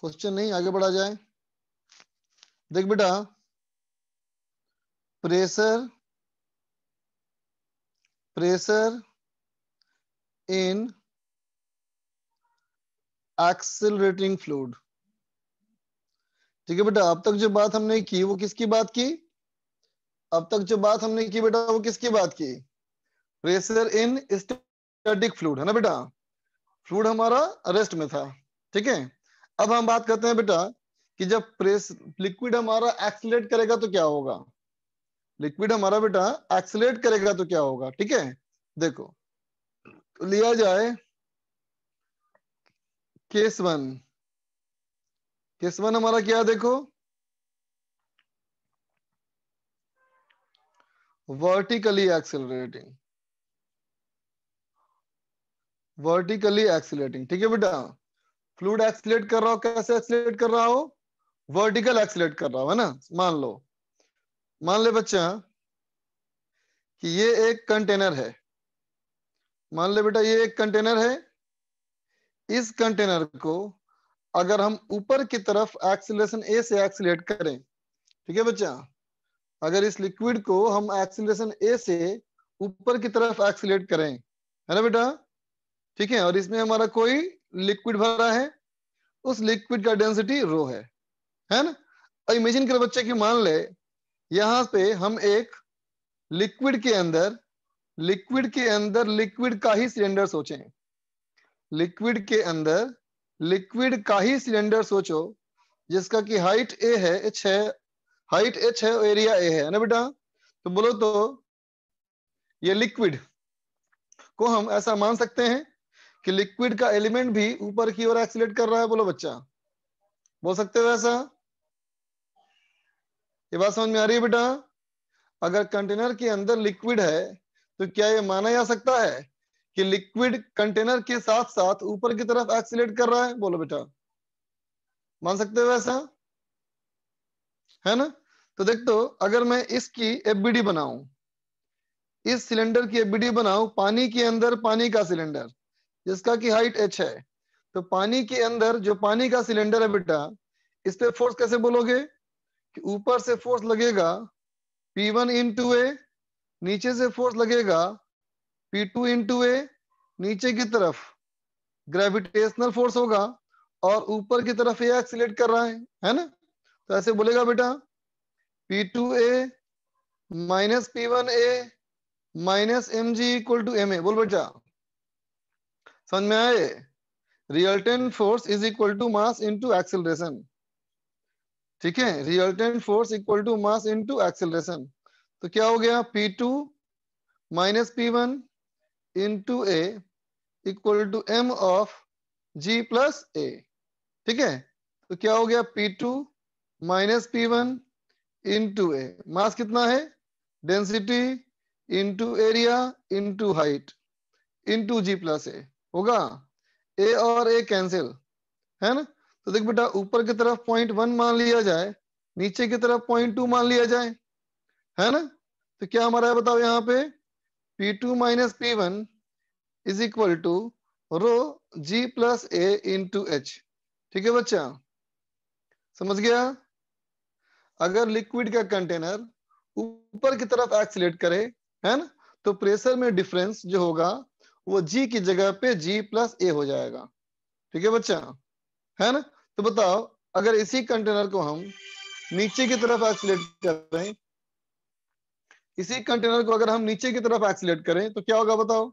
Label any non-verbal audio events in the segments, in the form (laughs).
Question नहीं आगे बढ़ा जाए देख बेटा pressure pressure in accelerating fluid ठीक है बेटा अब तक जो बात हमने की वो किसकी बात की अब तक जो बात हमने की बेटा वो किसकी बात की प्रेशर इन स्टैटिक फ्लूड है ना बेटा फ्लूड हमारा अरेस्ट में था ठीक है अब हम बात करते हैं बेटा कि जब प्रेस लिक्विड हमारा एक्सलेट करेगा तो क्या होगा लिक्विड हमारा बेटा एक्सलेट करेगा तो क्या होगा ठीक है देखो तो लिया जाए केस वन केस वन हमारा क्या देखो वर्टिकली एक्सेलरेटिंग वर्टिकली एक्सेलरेटिंग ठीक है बेटा फ्लूड एक्सलेट कर रहा हो कैसे एक्सलेट कर रहा हो वर्टिकल एक्सलेट कर रहा हो है ना मान लो मान ले बच्चा हाँ, कि ये एक कंटेनर है मान ले बेटा ये एक कंटेनर है इस कंटेनर को अगर हम ऊपर की तरफ एक्सीलरेशन ए से एक्सीलेट करें ठीक है बच्चा हाँ? अगर इस लिक्विड को हम एक्सीलरेशन ए से ऊपर की तरफ एक्सीलेट करें है ना बेटा ठीक है और इसमें हमारा कोई लिक्विड भरा है उस लिक्विड का डेंसिटी रो है है ना इमेजिन करें बच्चे की मान ले यहां पे हम एक लिक्विड के अंदर लिक्विड के अंदर लिक्विड का ही सिलेंडर सोचें लिक्विड के अंदर लिक्विड का ही सिलेंडर सोचो जिसका कि हाइट ए है एच है हाइट एच है एरिया ए है ना बेटा तो बोलो तो ये लिक्विड को हम ऐसा मान सकते हैं कि लिक्विड का एलिमेंट भी ऊपर की ओर एक्सिलेट कर रहा है बोलो बच्चा बोल सकते हो ऐसा ये बात समझ में आ रही है बेटा अगर कंटेनर के अंदर लिक्विड है तो क्या ये माना जा सकता है कि लिक्विड कंटेनर के साथ साथ ऊपर की तरफ एक्सिलेट कर रहा है बोलो बेटा मान सकते हो ऐसा है ना तो देख दो तो, अगर मैं इसकी एफबीडी बनाऊं इस सिलेंडर की एफबीडी बनाऊं पानी के अंदर पानी का सिलेंडर जिसका की हाइट एच है तो पानी के अंदर जो पानी का सिलेंडर है बेटा इस पे फोर्स कैसे बोलोगे कि ऊपर से फोर्स लगेगा P1 वन इन ए नीचे से फोर्स लगेगा P2 टू इन ए नीचे की तरफ ग्रेविटेशनल फोर्स होगा और ऊपर की तरफ ये एक्सीट कर रहा है है ना तो ऐसे बोलेगा बेटा P2a two A minus P one A minus M G equal to M A बोल बेटा समझ में आए resultant force is equal to mass into acceleration ठीक है resultant force equal to mass into acceleration तो क्या हो गया P2 two minus P one into A equal to M of G plus A ठीक है तो क्या हो गया P2 two minus P one into ए मास कितना है density into area into height into G plus A होगा ए और ए कैंसिल है ना तो देख बेटा ऊपर की तरफ पॉइंट वन मान लिया जाए नीचे की तरफ पॉइंट टू मान लिया जाए है ना तो क्या हमारा है बताओ यहाँ पे P two minus P one is equal to rho G plus A into H ठीक है बच्चा समझ गया अगर लिक्विड का कंटेनर ऊपर की तरफ एक्सलेट करे है ना तो प्रेशर में डिफरेंस जो होगा वो जी की जगह पे जी प्लस ए हो जाएगा ठीक है बच्चा है ना तो बताओ अगर इसी कंटेनर को हम नीचे की तरफ एक्सीट कर रहे हैं इसी कंटेनर को अगर हम नीचे की तरफ एक्सलेट करें तो क्या होगा बताओ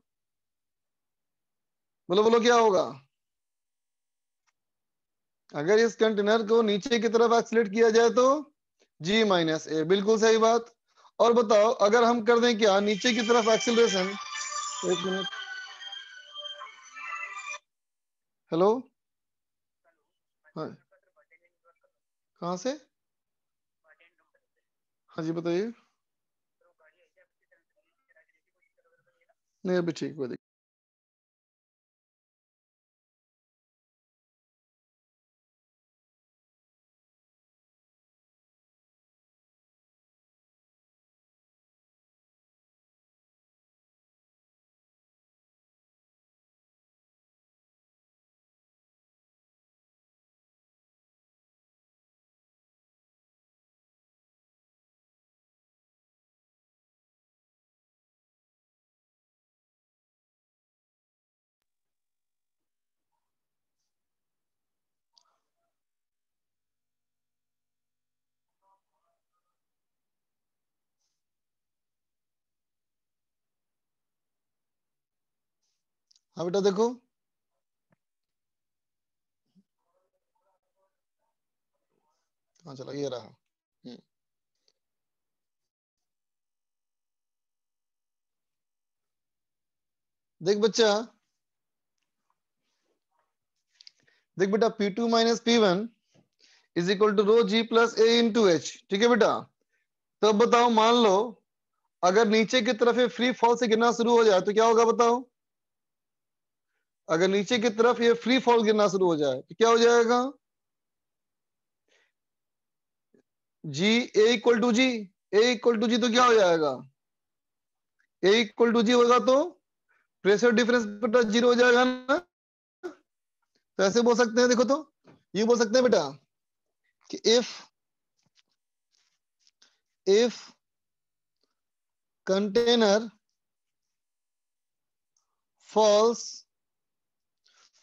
बोलो बोलो क्या होगा अगर इस कंटेनर को नीचे की तरफ एक्सीट किया जाए तो जी माइनस ए बिल्कुल सही बात और बताओ अगर हम कर दें क्या नीचे की तरफ एक्सिलेशन एक मिनट हेलो हाँ। कहाँ से हाँ जी बताइए नहीं अभी ठीक है अब बेटा देखो हाँ चला ये रहा हम्म। देख बच्चा देख बेटा P2 two minus P one is equal to rho G plus A into H ठीक है बेटा तब बताओ मान लो अगर नीचे की तरफ फ्री फॉल से गिरना शुरू हो जाए तो क्या होगा बताओ अगर नीचे की तरफ ये फ्री फॉल गिरना शुरू हो जाए तो क्या हो जाएगा G A equal to G A equal to G तो क्या हो जाएगा ए इक्वल टू जी होगा तो प्रेशर डिफरेंस बेटा जीरो हो जाएगा ना तो ऐसे बोल सकते हैं देखो तो ये बोल सकते हैं बेटा कि if if container falls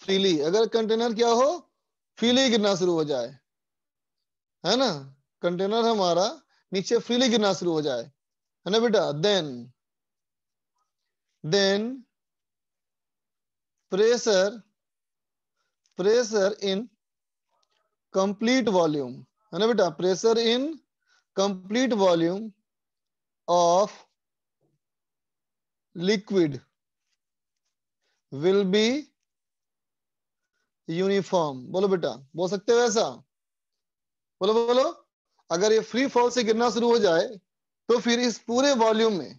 freely अगर कंटेनर क्या हो फ्रीली गिरना शुरू हो जाए है ना कंटेनर हमारा नीचे फ्रीली गिरना शुरू हो जाए है ना बेटा then then pressure pressure in complete volume है ना बेटा pressure in complete volume of liquid will be uniform बोलो बेटा बोल सकते हो ऐसा बोलो बोलो अगर ये फ्री फॉल से गिरना शुरू हो जाए तो फिर इस पूरे वॉल्यूम में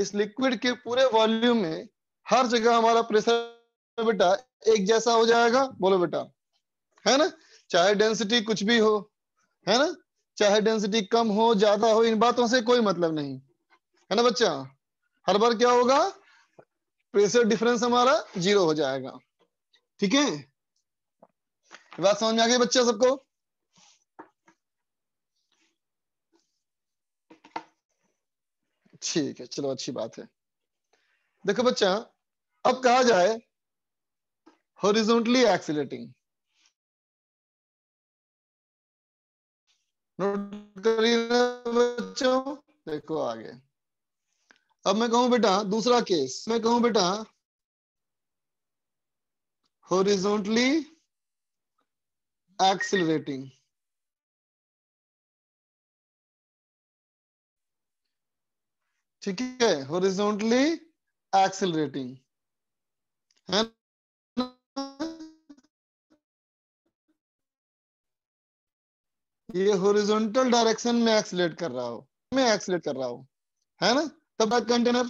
इस लिक्विड के पूरे वॉल्यूम में हर जगह हमारा प्रेशर बेटा एक जैसा हो जाएगा बोलो बेटा है ना चाहे डेंसिटी कुछ भी हो है ना चाहे डेंसिटी कम हो ज्यादा हो इन बातों से कोई मतलब नहीं है ना बच्चा हर बार क्या होगा प्रेशर डिफरेंस हमारा जीरो हो जाएगा ठीक है बात समझ में आ गई बच्चे सबको ठीक है चलो अच्छी बात है देखो बच्चा अब कहा जाए हॉरिजॉन्टली एक्सीटिंग बच्चों देखो आगे अब मैं कहूं बेटा दूसरा केस मैं कहूं बेटा हॉरिजॉन्टली accelerating. ठीक है horizontally accelerating. है ये हॉरिजॉन्टल डायरेक्शन में एक्सलेट कर रहा हो मैं एक्सलेट कर रहा हूं है ना तब तक कंटेनर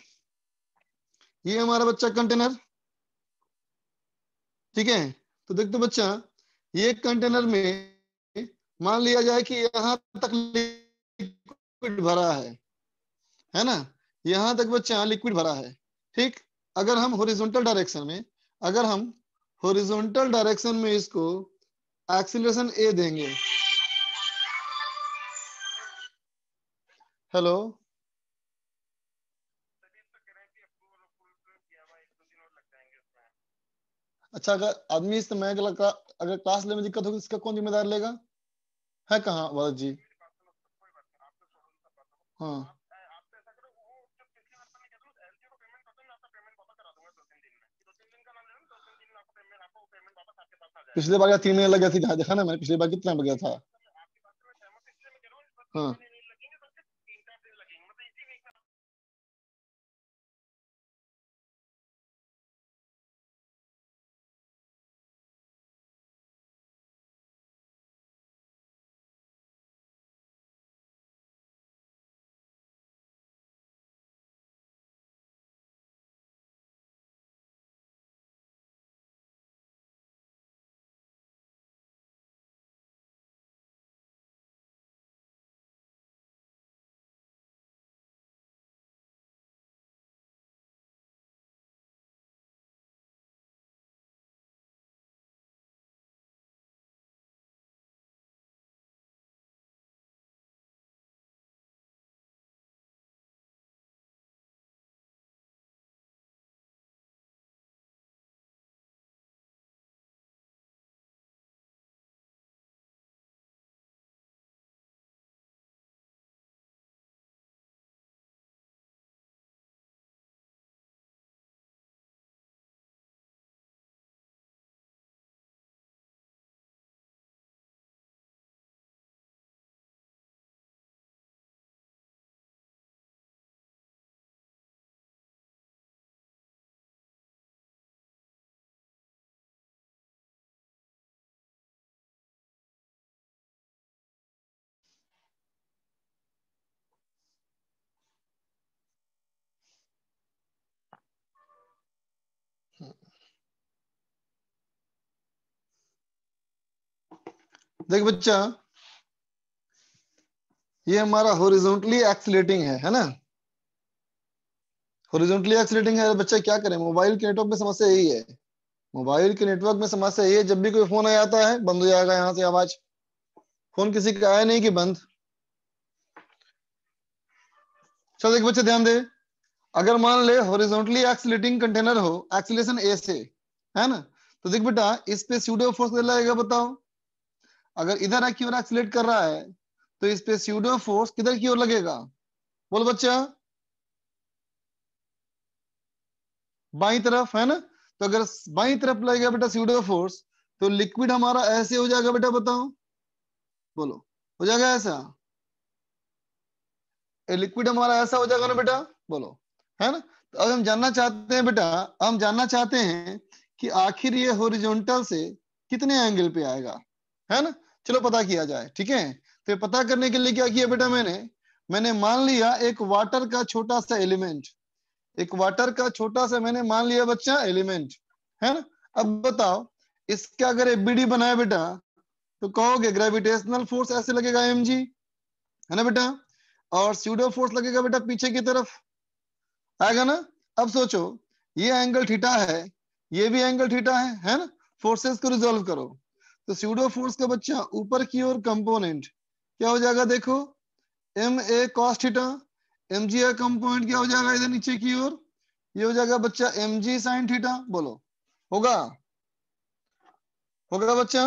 ये हमारा बच्चा कंटेनर ठीक है तो देखते बच्चा एक कंटेनर में मान लिया जाए कि यहां तक लिक्विड भरा है है ना यहां तक बच्चा हाँ, लिक्विड भरा है ठीक अगर हम होरिजोनटल डायरेक्शन में अगर हम होरिजोनटल डायरेक्शन में इसको एक्सीलरेशन ए देंगे हेलो अच्छा अगर आदमी इस समय अगर, अगर क्लास लेने में दिक्कत होगी तो इसका कौन जिम्मेदार लेगा है कहा भरत जी हाँ पिछले बार तीन महीने लग गया थी देखा ना मैंने पिछले बार कितना लग गया था हाँ देख बच्चा ये हमारा हॉरिजॉन्टली एक्सलेटिंग है है ना हॉरिजॉन्टली एक्सलेटिंग है बच्चा क्या करें मोबाइल के नेटवर्क में समस्या यही है मोबाइल के नेटवर्क में समस्या यही है जब भी कोई फोन आ जाता है बंद हो जाएगा यहाँ से आवाज फोन किसी का आया नहीं कि बंद चल देख बच्चे ध्यान दे अगर मान ले हॉरिजॉन्टली एक्सलेटिंग कंटेनर हो एक्सलेशन ए से है ना तो देख बेटा इस पे स्यूडो फोर्स लगेगा बताओ अगर इधर एक्यूरा एक्सिलेट कर रहा है तो इस पे स्यूडो फोर्स किधर की ओर लगेगा बोल बच्चा बाई तरफ है ना तो अगर बाई तरफ लगेगा बेटा स्यूडो फोर्स तो लिक्विड हमारा ऐसे हो जाएगा बेटा बताओ बोलो हो जाएगा ऐसा ए, लिक्विड हमारा ऐसा हो जाएगा ना बेटा बोलो है ना तो अब हम जानना चाहते हैं बेटा हम जानना चाहते हैं कि आखिर ये होरिजोनटल से कितने एंगल पे आएगा है ना चलो पता किया जाए ठीक है तो पता करने के लिए क्या किया बेटा मैंने मैंने मान लिया एक वाटर का छोटा सा एलिमेंट एक वाटर का छोटा सा मैंने मान लिया बच्चा एलिमेंट है ना अब बताओ इसका अगर एबीडी बनाए बेटा तो कहोगे ग्रेविटेशनल फोर्स ऐसे लगेगा एम है ना बेटा और स्यूडो फोर्स लगेगा बेटा पीछे की तरफ आएगा ना अब सोचो ये एंगल थीटा है ये भी एंगल थीटा है है ना फोर्सेस को रिजोल्व करो तो सीडो फोर्स का बच्चा ऊपर की ओर कंपोनेंट क्या हो जाएगा देखो M A cos M G A component क्या हो जाएगा इधर नीचे की ओर ये हो जाएगा बच्चा एम जी साइन थीटा बोलो होगा होगा बच्चा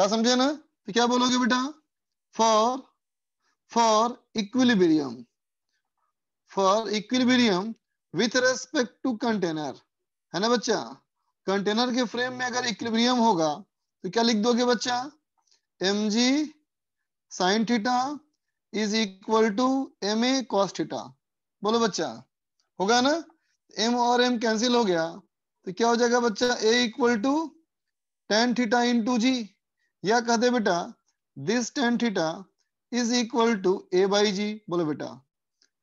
बात समझे ना तो क्या बोलोगे बेटा for for equilibrium for equilibrium with respect to container है ना बच्चा कंटेनर के फ्रेम में अगर इक्विलिब्रियम होगा तो क्या लिख दोगे बच्चा M G sine theta is equal to M A cos theta बोलो बच्चा होगा ना एम और एम कैंसिल हो गया तो क्या हो जाएगा बच्चा A equal to tan theta into G या कहते बेटा this tan theta is equal to A by G बोलो बेटा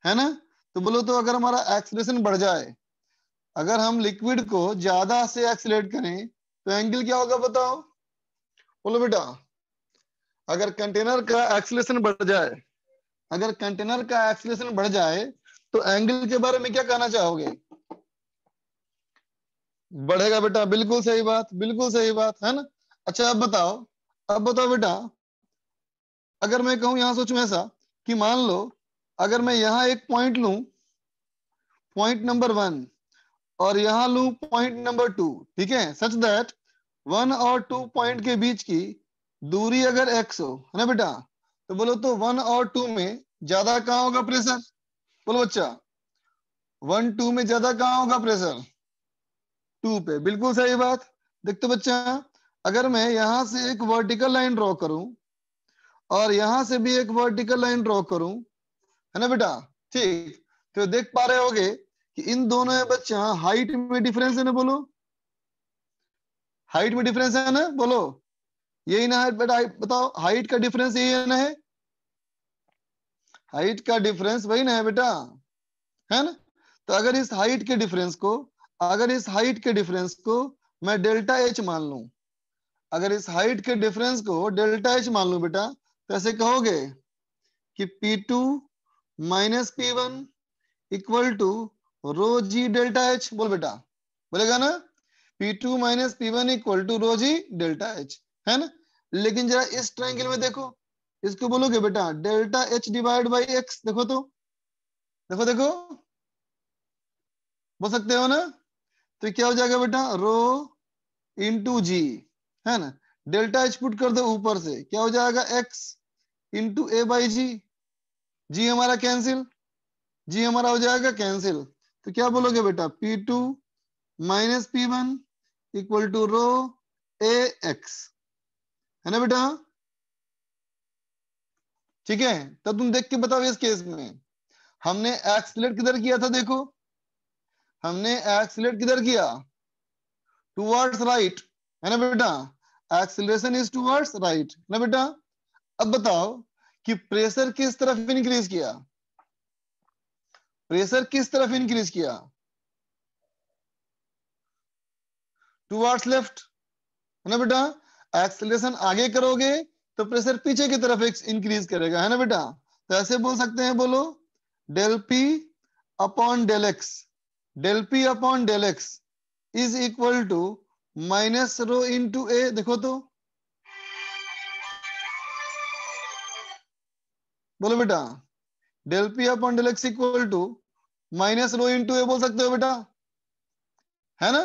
है ना तो बोलो तो अगर हमारा एक्सप्रेशन बढ़ जाए अगर हम लिक्विड को ज्यादा से एक्सीट करें तो एंगल क्या होगा बताओ बोलो बेटा अगर कंटेनर का एक्सलेशन बढ़ जाए अगर कंटेनर का एक्सलेशन बढ़ जाए तो एंगल के बारे में क्या कहना चाहोगे बढ़ेगा बेटा बिल्कुल सही बात बिल्कुल सही बात है ना अच्छा अब बताओ अब बताओ बेटा अगर मैं कहूं यहां सोचू ऐसा कि मान लो अगर मैं यहां एक पॉइंट लू पॉइंट नंबर वन और यहाँ लू पॉइंट नंबर टू ठीक है सच दैट वन और टू पॉइंट के बीच की दूरी अगर एक्स हो है ना बेटा तो बोलो तो वन और टू में ज्यादा कहा होगा प्रेशर बोलो बच्चा वन टू में ज्यादा कहा होगा प्रेशर टू पे बिल्कुल सही बात देखते बच्चा अगर मैं यहां से एक वर्टिकल लाइन ड्रॉ करूं और यहां से भी एक वर्टिकल लाइन ड्रॉ करूं है ना बेटा ठीक तो देख पा रहे होगे कि इन दोनों बच्चा हाइट में डिफरेंस हाँ, है ना बोलो हाइट में डिफरेंस है ना बोलो यही ना हाइट बेटा बताओ हाइट का डिफरेंस यही है ना है हाइट का डिफरेंस वही ना है बेटा है ना तो अगर इस हाइट के डिफरेंस को अगर इस हाइट के डिफरेंस को मैं डेल्टा एच मान लू अगर इस हाइट के डिफरेंस को डेल्टा एच मान लू बेटा तो ऐसे कहोगे कि P two minus P one equal to rho G delta H बोल बेटा बोलेगा ना P two minus P one equal to rho G delta H है ना लेकिन जरा इस ट्राइंगल में देखो इसको बोलोगे बेटा delta H divide by X देखो तो देखो देखो बोल सकते हो ना तो क्या हो जाएगा बेटा रो टू जी है ना डेल्टा एच पुट कर दो ऊपर से क्या हो जाएगा X into A by G G हमारा कैंसिल जी हमारा हो जाएगा कैंसिल तो क्या बोलोगे बेटा P two minus P one equal to rho A X है ना बेटा ठीक है तो तुम देख के बताओ इस केस में हमने एक्सलेट किधर किया था देखो हमने एक्सलेट किधर किया टूवर्ड्स राइट है ना बेटा एक्सलेशन इज टूवर्ड्स राइट है ना बेटा अब बताओ कि प्रेशर किस तरफ इंक्रीज किया प्रेशर किस तरफ इंक्रीज किया टूवर्ड्स लेफ्ट है ना बेटा एक्सलेशन आगे करोगे तो प्रेशर पीछे की तरफ इंक्रीज करेगा है ना बेटा तो ऐसे बोल सकते हैं बोलो del P upon del X del P upon del X is equal to minus rho two A देखो तो बोलो बेटा del P upon del X equal to minus rho in A बोल सकते हो बेटा है ना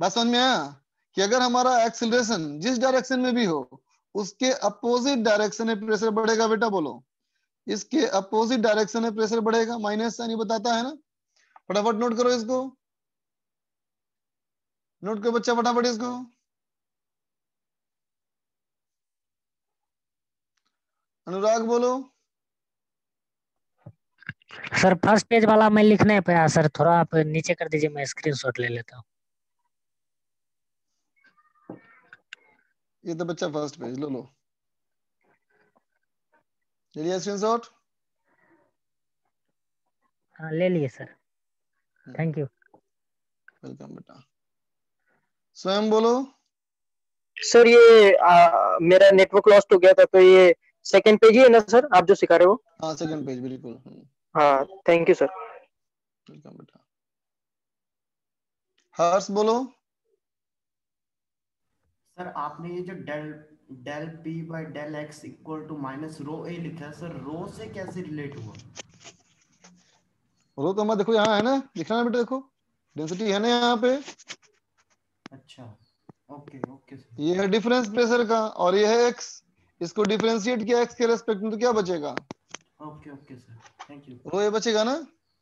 बात समझ में आया कि अगर हमारा एक्सिलेशन जिस डायरेक्शन में भी हो उसके अपोजिट डायरेक्शन में प्रेशर बढ़ेगा बेटा बोलो इसके अपोजिट डायरेक्शन में प्रेशर बढ़ेगा माइनस साइन बताता है ना फटाफट नोट करो इसको नोट करो बच्चा फटाफट इसको अनुराग बोलो सर फर्स्ट पेज वाला मैं लिखने है पाया सर थोड़ा आप नीचे कर दीजिए मैं स्क्रीनशॉट ले लेता हूँ ये तो बच्चा फर्स्ट पेज लो लो ले लिया स्क्रीनशॉट हाँ ले लिए सर थैंक यू वेलकम बेटा स्वयं बोलो सर ये आ, मेरा नेटवर्क लॉस्ट हो गया था तो ये सेकंड पेज ही है ना सर आप जो सिखा रहे हो हाँ सेकंड पेज बिल्कुल हम्म। हाँ थैंक यू सर वेलकम बेटा हर्ष बोलो सर आपने ये जो del del P by del X equal to minus rho A लिखा सर रो से कैसे रिलेट हुआ रो तो हमारा देखो यहाँ है ना लिखना है बेटा देखो डेंसिटी है ना यहाँ पे अच्छा ओके ओके सर ये है डिफरेंस प्रेशर का और ये है एक्स इसको डिफरेंशिएट किया एक्स के रेस्पेक्ट में तो क्या बचेगा okay okay sir thank you बचेगा ना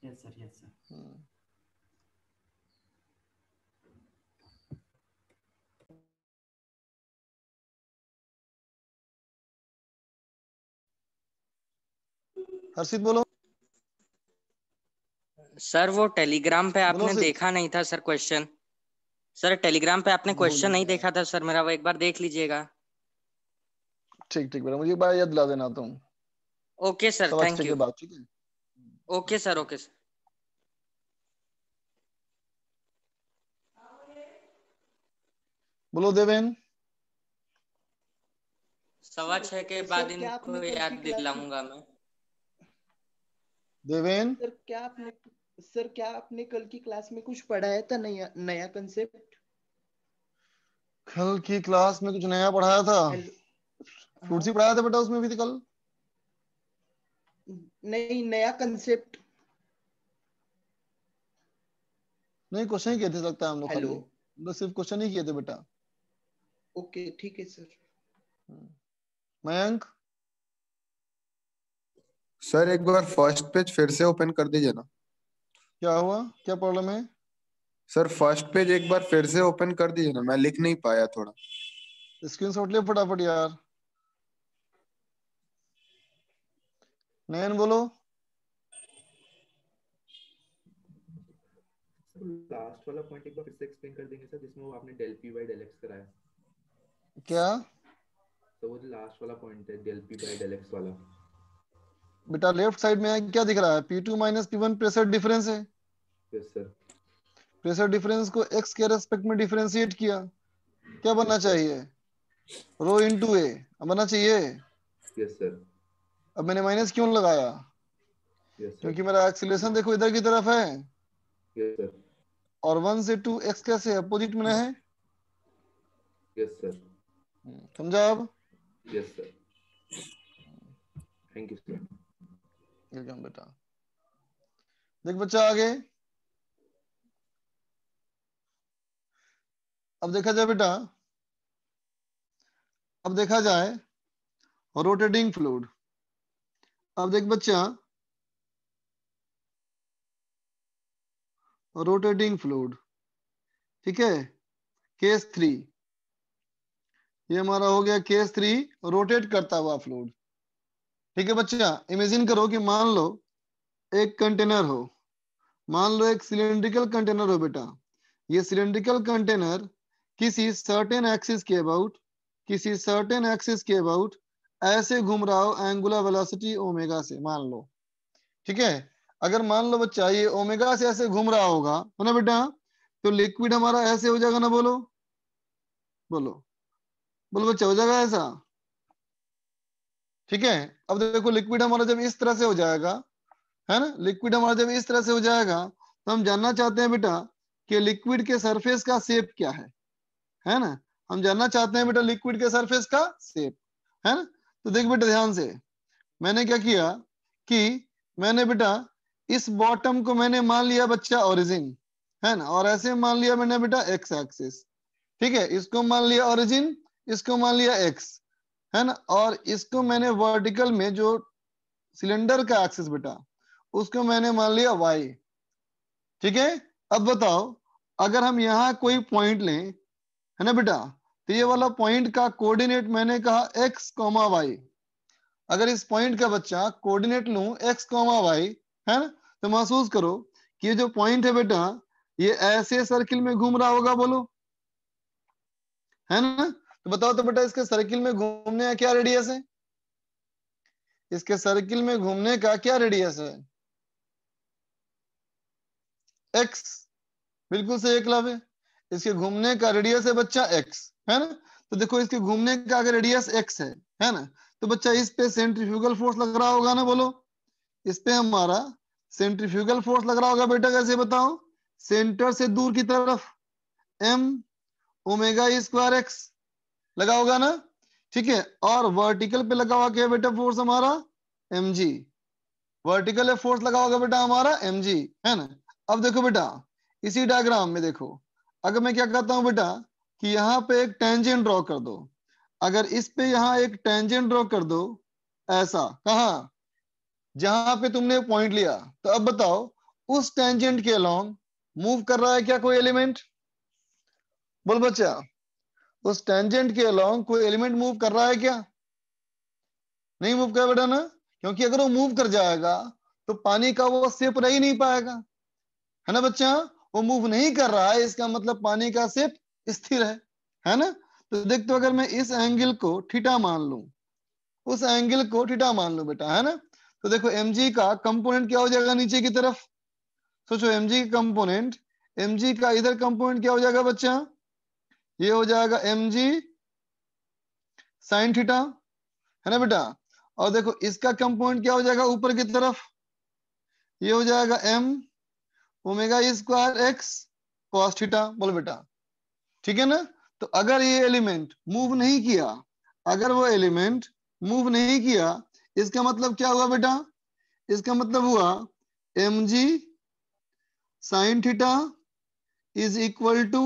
yes sir yes sir Harshit बोलो सर वो टेलीग्राम पे आपने देखा नहीं था सर क्वेश्चन सर टेलीग्राम पे आपने क्वेश्चन नहीं देखा था सर मेरा वो एक बार देख लीजिएगा ठीक ठीक मुझे बार याद दिला देना तुम okay sir thank you okay sir okay sir बोलो देवेन सवा छह के बाद इनको याद दिलाऊंगा मैं देवेन सर क्या आपने सर क्या आपने कल की क्लास में कुछ पढ़ाया था नया नया कंसेप्ट कल की क्लास में कुछ नया पढ़ाया था कुर्सी पढ़ाया था बेटा उसमें भी थी तो कल नहीं नया कंसेप्ट नहीं क्वेश्चन ही किए थे लगता है हम लोग हेलो बस सिर्फ क्वेश्चन ही किए थे बेटा ओके ठीक है सर हम्म। मयंक सर एक बार फर्स्ट पेज फिर से ओपन कर दीजिए ना क्या हुआ क्या प्रॉब्लम है सर फर्स्ट पेज एक बार फिर से ओपन कर दीजिए ना मैं लिख नहीं पाया थोड़ा स्क्रीनशॉट ले फटाफट यार नयन बोलो लास्ट वाला पॉइंट एक बार फिर से एक्सप्लेन कर देंगे सर जिसमें वो आपने del P by del X कराया क्या तो वो जो लास्ट वाला पॉइंट है del P by del X वाला बेटा लेफ्ट साइड में क्या दिख रहा है P two minus P one pressure difference है यस सर प्रेशर डिफरेंस को एक्स के रेस्पेक्ट में डिफरेंशिएट किया क्या बनना चाहिए रो इनटू ए बनना चाहिए यस सर अब मैंने माइनस क्यों लगाया yes, क्योंकि मेरा एक्सिलेशन देखो इधर की तरफ है yes, और वन से टू एक्स कैसे अपोजिट में है हम्म, समझा अब yes sir thank you welcome बेटा देख बच्चा आगे अब देखा जाए बेटा अब देखा जाए रोटेटिंग फ्लूड अब देख बच्चा रोटेटिंग फ्लूड ठीक है केस थ्री ये हमारा हो गया केस थ्री रोटेट करता हुआ फ्लूड ठीक है बच्चा इमेजिन करो कि मान लो एक कंटेनर हो मान लो एक सिलेंड्रिकल कंटेनर हो बेटा ये सिलेंड्रिकल कंटेनर किसी सर्टेन एक्सिस के अबाउट किसी सर्टेन एक्सिस के अबाउट ऐसे घूम रहा हो एंगुलर वेलोसिटी ओमेगा से मान लो ठीक है अगर मान लो बच्चा ये ओमेगा से ऐसे घूम रहा होगा है तो ना बेटा तो लिक्विड हमारा ऐसे हो जाएगा ना बोलो बोलो बोलो बच्चा हो जाएगा ऐसा ठीक है अब देखो लिक्विड हमारा जब इस तरह से हो जाएगा है ना लिक्विड हमारा जब इस तरह से हो जाएगा तो हम जानना चाहते हैं बेटा कि लिक्विड के सरफेस का सेप क्या है है ना हम जानना चाहते हैं बेटा लिक्विड के सरफेस का सेप है ना तो देख बेटा ध्यान से मैंने क्या किया कि मैंने बेटा इस बॉटम को मैंने मान लिया बच्चा ओरिजिन है ना और ऐसे मान लिया मैंने बेटा एक्स एक्सिस ठीक है इसको मान लिया ओरिजिन इसको मान लिया एक्स है ना और इसको मैंने वर्टिकल में जो सिलेंडर का एक्सिस बेटा उसको मैंने मान लिया वाई ठीक है अब बताओ अगर हम यहाँ कोई पॉइंट लें है ना बेटा तो ये वाला पॉइंट का कोऑर्डिनेट मैंने कहा एक्स कॉमा वाई अगर इस पॉइंट का बच्चा कोऑर्डिनेट लू एक्स कॉमा वाई है ना तो महसूस करो कि ये जो पॉइंट है बेटा ये ऐसे सर्किल में घूम रहा होगा बोलो है ना तो बताओ तो बेटा इसके सर्किल में घूमने का क्या रेडियस है इसके सर्किल में घूमने का क्या रेडियस है एक्स बिल्कुल सही एक है इसके घूमने का रेडियस है बच्चा एक्स है ना तो देखो इसके घूमने का अगर रेडियस एक्स है है ना तो बच्चा इस पे सेंट्रीफ्यूगल फोर्स लग रहा होगा ना बोलो इस पे हमारा सेंट्रीफ्यूगल फोर्स लग रहा होगा बेटा कैसे बताओ सेंटर से दूर की तरफ एम ओमेगा स्क्वायर एक्स लगा होगा ना ठीक है और वर्टिकल पे लगा हुआ क्या बेटा फोर्स हमारा एम जी वर्टिकल फोर्स लगा होगा बेटा हमारा एम जी है ना अब देखो बेटा इसी डायग्राम में देखो अगर मैं क्या कहता हूँ बेटा कि यहाँ पे एक टेंजेंट ड्रॉ कर दो अगर इस पे यहाँ एक टेंजेंट ड्रॉ कर दो ऐसा कहा जहां पे तुमने पॉइंट लिया तो अब बताओ उस टेंजेंट के अलोंग मूव कर रहा है क्या कोई एलिमेंट बोल बच्चा उस टेंजेंट के अलोंग कोई एलिमेंट मूव कर रहा है क्या नहीं मूव कर बेटा ना क्योंकि अगर वो मूव कर जाएगा तो पानी का वो सेप रह ही नहीं पाएगा है ना बच्चा वो मूव नहीं कर रहा है इसका मतलब पानी का सेप स्थिर है है ना तो देख तो अगर मैं इस एंगल को ठीटा मान लू उस एंगल को ठीटा मान लू बेटा है ना तो देखो एम का कंपोनेंट क्या हो जाएगा नीचे की तरफ सोचो एम जी कंपोनेंट एम का इधर कंपोनेंट क्या हो जाएगा बच्चा ये हो जाएगा एम जी साइन ठीटा है ना बेटा और देखो इसका कंपोनेंट क्या हो जाएगा ऊपर की तरफ ये हो जाएगा M omega square X cos theta theta बोल बेटा ठीक है ना तो अगर ये एलिमेंट मूव नहीं किया अगर वो एलिमेंट मूव नहीं किया इसका मतलब क्या हुआ बेटा इसका मतलब हुआ M G sine theta is equal to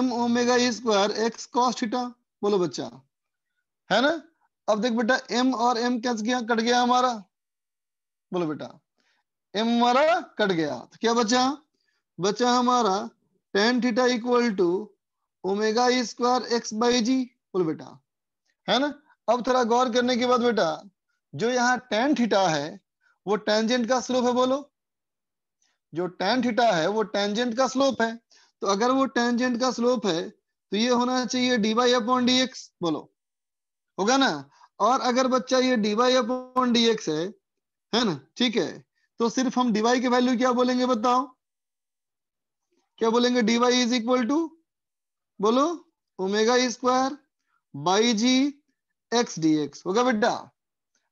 M omega square X cos theta बोलो बच्चा है ना अब देख बेटा एम और एम कैसे गया कट गया हमारा बोलो बेटा एम हमारा कट गया तो क्या बचा बचा हमारा tan theta equal to omega square X by G बोल बेटा है ना अब थोड़ा गौर करने के बाद बेटा जो यहाँ टेन थीटा है वो टेंजेंट का स्लोप है बोलो जो टेन थीटा है वो टेंजेंट का स्लोप है तो अगर वो टेंजेंट का स्लोप है तो ये होना चाहिए D Y upon D X बोलो होगा ना और अगर बच्चा ये D Y upon D X है है ना ठीक है तो सिर्फ हम डी वाई की वैल्यू क्या बोलेंगे बताओ क्या बोलेंगे D Y is equal to बोलो omega square by G X D X होगा बेटा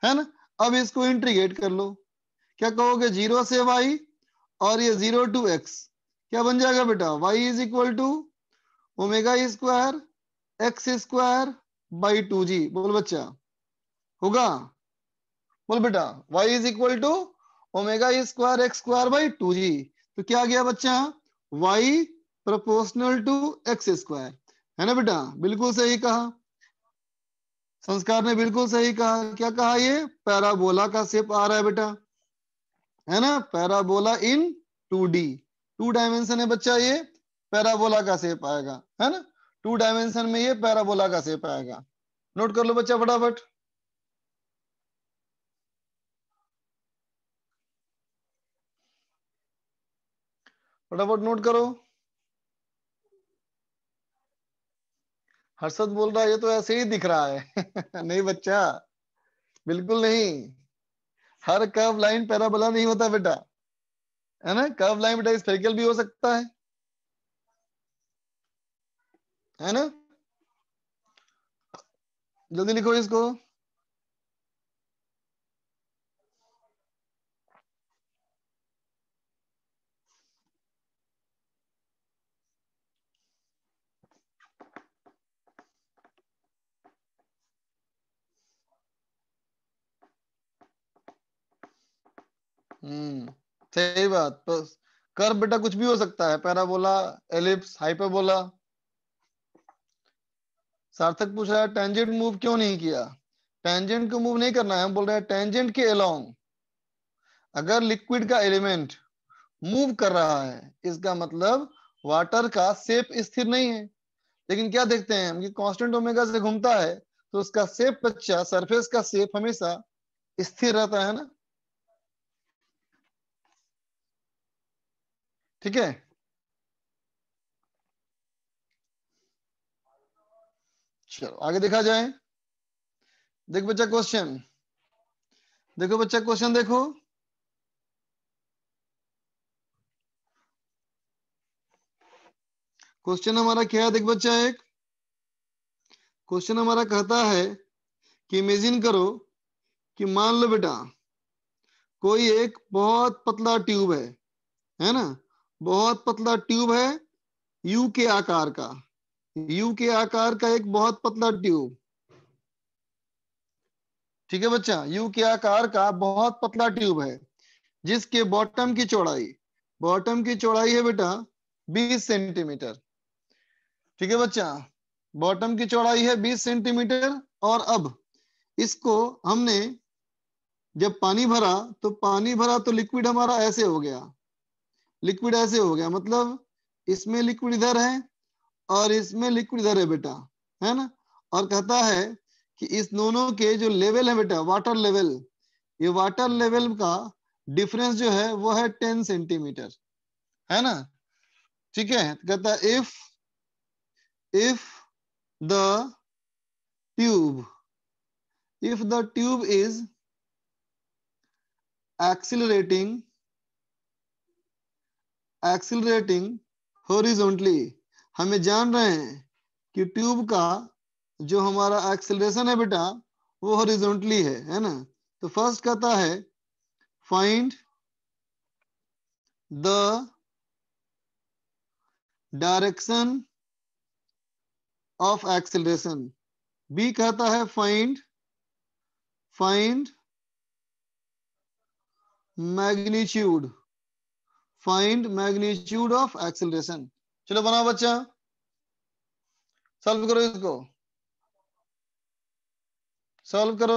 है ना अब इसको इंट्रीगेट कर लो क्या कहोगे जीरो से वाई और ये जीरो टू एक्स क्या बन जाएगा बेटा Y is equal to omega square X square by two जी बोल बच्चा होगा बोल बेटा Y is equal to omega square X square by two G तो क्या गया बच्चा Y proportional to X square है ना बेटा बिल्कुल सही कहा संस्कार ने बिल्कुल सही कहा क्या कहा ये पैराबोला का सेप आ रहा है बेटा है ना parabola in two D two dimension है बच्चा ये पैराबोला का सेप आएगा है ना टू डायमेंशन में ये पैराबोला का सेप आएगा नोट कर लो बच्चा फटाफट फटाफट नोट करो हर्षद बोल रहा है ये तो ऐसे ही दिख रहा है (laughs) नहीं बच्चा बिल्कुल नहीं हर कर्व लाइन पैराबोला नहीं होता बेटा है ना कर्व लाइन बेटा स्फेरिकल भी हो सकता है है ना जल्दी लिखो इसको हम्म सही बात तो कर बेटा कुछ भी हो सकता है पैराबोला एलिप्स हाइपरबोला सार्थक पूछ रहा है टेंजेंट मूव क्यों नहीं किया टेंजेंट को मूव नहीं करना है हम बोल रहे हैं टेंजेंट के अलोंग अगर लिक्विड का एलिमेंट मूव कर रहा है इसका मतलब वाटर का सेप स्थिर नहीं है लेकिन क्या देखते हैं हम कि कांस्टेंट ओमेगा से घूमता है तो उसका सेप बच्चा सरफेस का सेप हमेशा स्थिर रहता है ना ठीक है चलो आगे देखा जाए देखो बच्चा क्वेश्चन देखो बच्चा क्वेश्चन देखो क्वेश्चन हमारा क्या है देख बच्चा एक क्वेश्चन हमारा कहता है कि इमेजिन करो कि मान लो बेटा कोई एक बहुत पतला ट्यूब है है ना बहुत पतला ट्यूब है यू के आकार का यू के आकार का एक बहुत पतला ट्यूब ठीक है बच्चा यू के आकार का बहुत पतला ट्यूब है जिसके बॉटम की चौड़ाई बॉटम की चौड़ाई है बेटा 20 सेंटीमीटर ठीक है बच्चा बॉटम की चौड़ाई है 20 सेंटीमीटर और अब इसको हमने जब पानी भरा तो पानी भरा तो लिक्विड हमारा ऐसे हो गया लिक्विड ऐसे हो गया मतलब इसमें लिक्विड इधर है और इसमें लिक्विड इधर है बेटा है ना और कहता है कि इस दोनों के जो लेवल है बेटा वाटर लेवल ये वाटर लेवल का डिफरेंस जो है वो है टेन सेंटीमीटर है ना ठीक है कहता है if if the tube if the tube is accelerating accelerating horizontally हमें जान रहे हैं कि ट्यूब का जो हमारा एक्सिलेशन है बेटा वो हॉरिजॉन्टली है है ना तो फर्स्ट कहता है find the direction of acceleration B कहता है find find magnitude find magnitude of acceleration चलो बनाओ बच्चा सॉल्व करो इसको सॉल्व करो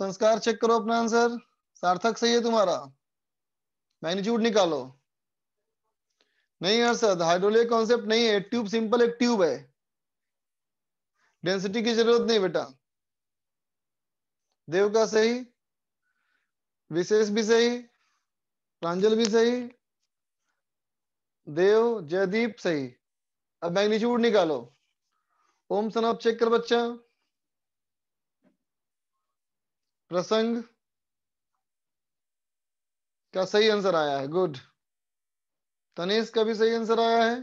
संस्कार चेक करो अपना आंसर सार्थक सही है तुम्हारा मैग्नीट्यूड निकालो नहीं अर्षद हाइड्रोलिक कॉन्सेप्ट नहीं है ट्यूब सिंपल एक ट्यूब है डेंसिटी की जरूरत नहीं बेटा देव का सही विशेष भी सही प्रांजल भी सही देव जयदीप सही अब मैग्नीच्यूड निकालो ओम सनाप चेक कर बच्चा प्रसंग का सही आंसर आया है गुड तनेश का भी सही आंसर आया है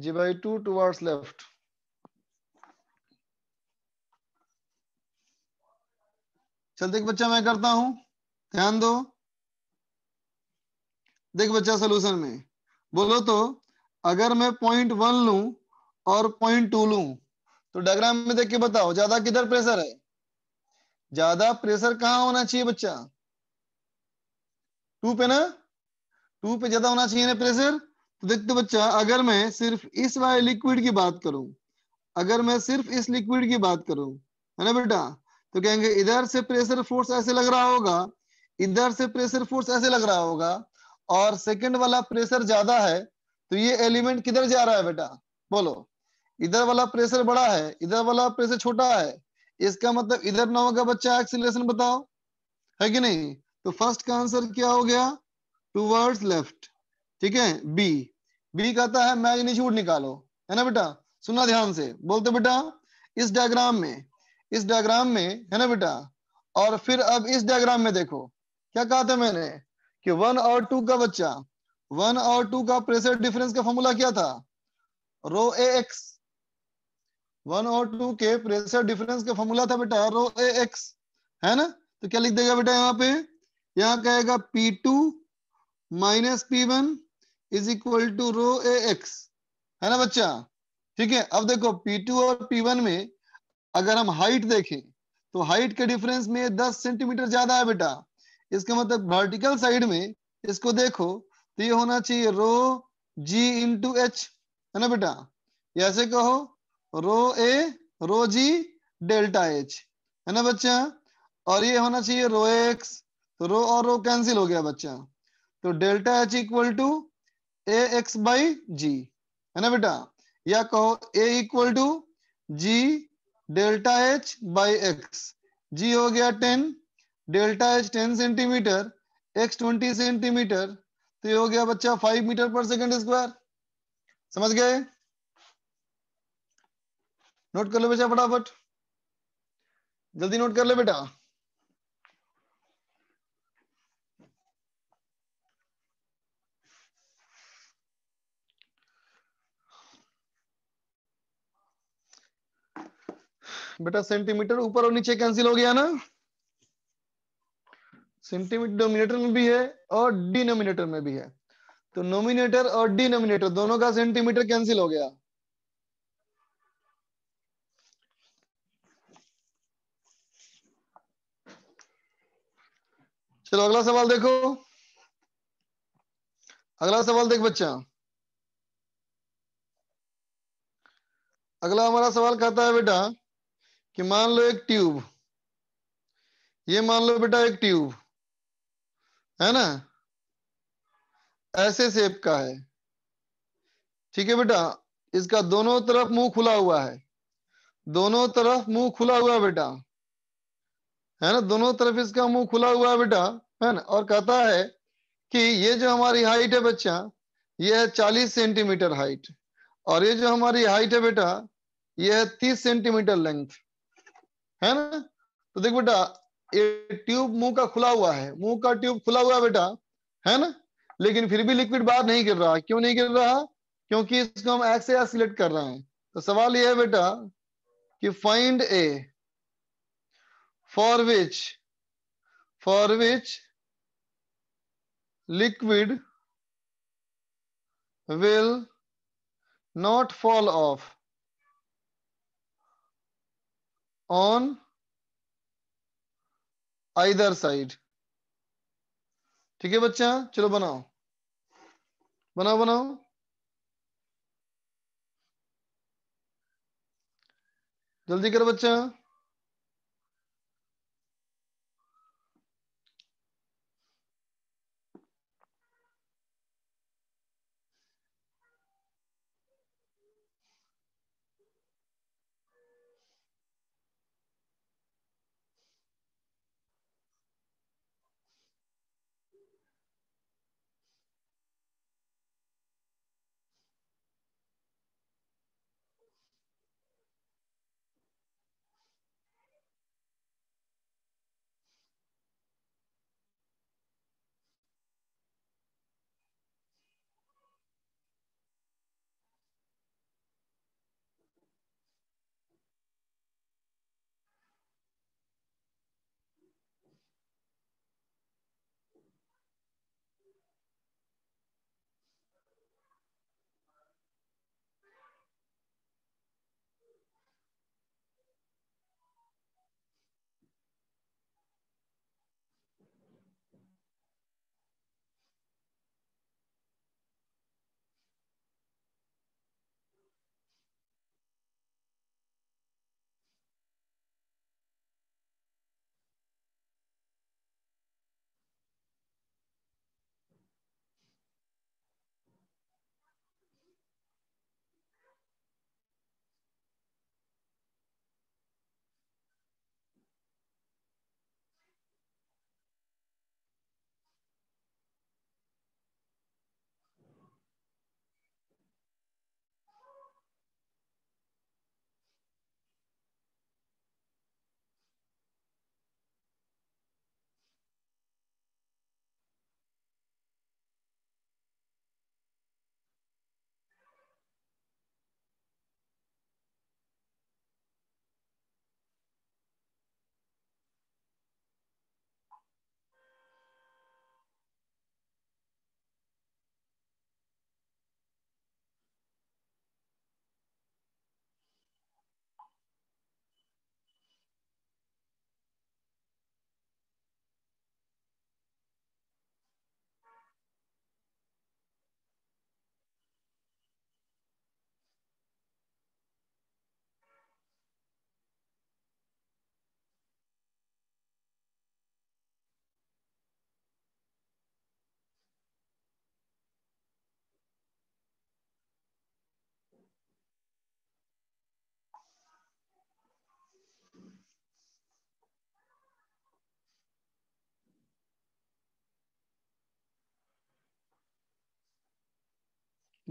g by 2 towards left. चल देख बच्चा मैं करता हूं ध्यान दो देख बच्चा सोल्यूशन में बोलो तो अगर मैं पॉइंट वन लू और पॉइंट टू लू तो डायग्राम में देख के बताओ ज्यादा किधर प्रेशर है ज्यादा प्रेशर कहाँ होना चाहिए बच्चा टू पे ना टू पे ज्यादा होना चाहिए ना प्रेशर देखते बच्चा अगर मैं सिर्फ इस वाले लिक्विड की बात करूं अगर मैं सिर्फ इस लिक्विड की बात करूं है ना बेटा तो कहेंगे इधर से प्रेशर फोर्स ऐसे लग रहा होगा इधर से प्रेशर फोर्स ऐसे लग रहा होगा और सेकंड वाला प्रेशर ज्यादा है तो ये एलिमेंट किधर जा रहा है बेटा बोलो इधर वाला प्रेशर बड़ा है इधर वाला प्रेशर छोटा है इसका मतलब इधर ना होगा बच्चा एक्सीलरेशन बताओ है कि नहीं तो फर्स्ट का आंसर क्या हो गया टू वर्ड्स लेफ्ट ठीक है बी बी कहता है मैग्नीच्यूड निकालो है ना बेटा सुना ध्यान से बोलते बेटा इस डायग्राम में इस डायग्राम में है ना बेटा और फिर अब इस डायग्राम में देखो क्या कहा था मैंने कि वन और टू का बच्चा वन और टू का प्रेशर डिफरेंस का फॉर्मूला क्या था रो ए एक्स वन और टू के प्रेशर डिफरेंस का फॉर्मूला था बेटा रो ए एक्स है ना तो क्या लिख देगा बेटा यहाँ पे यहाँ कहेगा P two minus P one is equal to rho A X है ना बच्चा ठीक है अब देखो P2 और P1 में अगर हम हाइट देखें तो हाइट के डिफरेंस में 10 सेंटीमीटर ज्यादा है बेटा इसका मतलब वर्टिकल साइड में इसको देखो तो ये होना चाहिए रो जी इंटू एच है ना बेटा ऐसे कहो रो ए रो जी डेल्टा एच है ना बच्चा और ये होना चाहिए रो एक्स तो रो और रो कैंसिल हो गया बच्चा तो delta H equal to A X by G है ना बेटा या कहो A equal to G delta H by X G हो गया ten delta H ten centimetre X twenty centimetre तो ये हो गया बच्चा five metre per second square समझ गए नोट कर लो बच्चा फटाफट जल्दी नोट कर ले बेटा बेटा सेंटीमीटर ऊपर और नीचे कैंसिल हो गया ना सेंटीमीटर डोमिनेटर में भी है और डिनोमिनेटर में भी है तो नोमिनेटर और डिनोमिनेटर दोनों का सेंटीमीटर कैंसिल हो गया चलो अगला सवाल देखो अगला सवाल देख बच्चा अगला हमारा सवाल कहता है बेटा कि मान लो एक ट्यूब ये मान लो बेटा एक ट्यूब है ना ऐसे सेप का है ठीक है बेटा इसका दोनों तरफ मुंह खुला हुआ है दोनों तरफ मुंह खुला हुआ है बेटा है ना दोनों तरफ इसका मुंह खुला हुआ है बेटा है ना और कहता है कि ये जो हमारी हाइट है बच्चा ये है चालीस सेंटीमीटर हाइट और ये जो हमारी हाइट है बेटा ये है तीस सेंटीमीटर लेंथ है ना तो देख बेटा ये ट्यूब मुंह का खुला हुआ है मुंह का ट्यूब खुला हुआ है बेटा है ना लेकिन फिर भी लिक्विड बाहर नहीं गिर रहा क्यों नहीं गिर रहा क्योंकि इसको हम एक्स से सिलेक्ट कर रहे हैं तो सवाल यह है बेटा कि find A for which for which liquid will not fall off on either side ठीक है बच्चा चलो बनाओ बनाओ बनाओ जल्दी करो बच्चा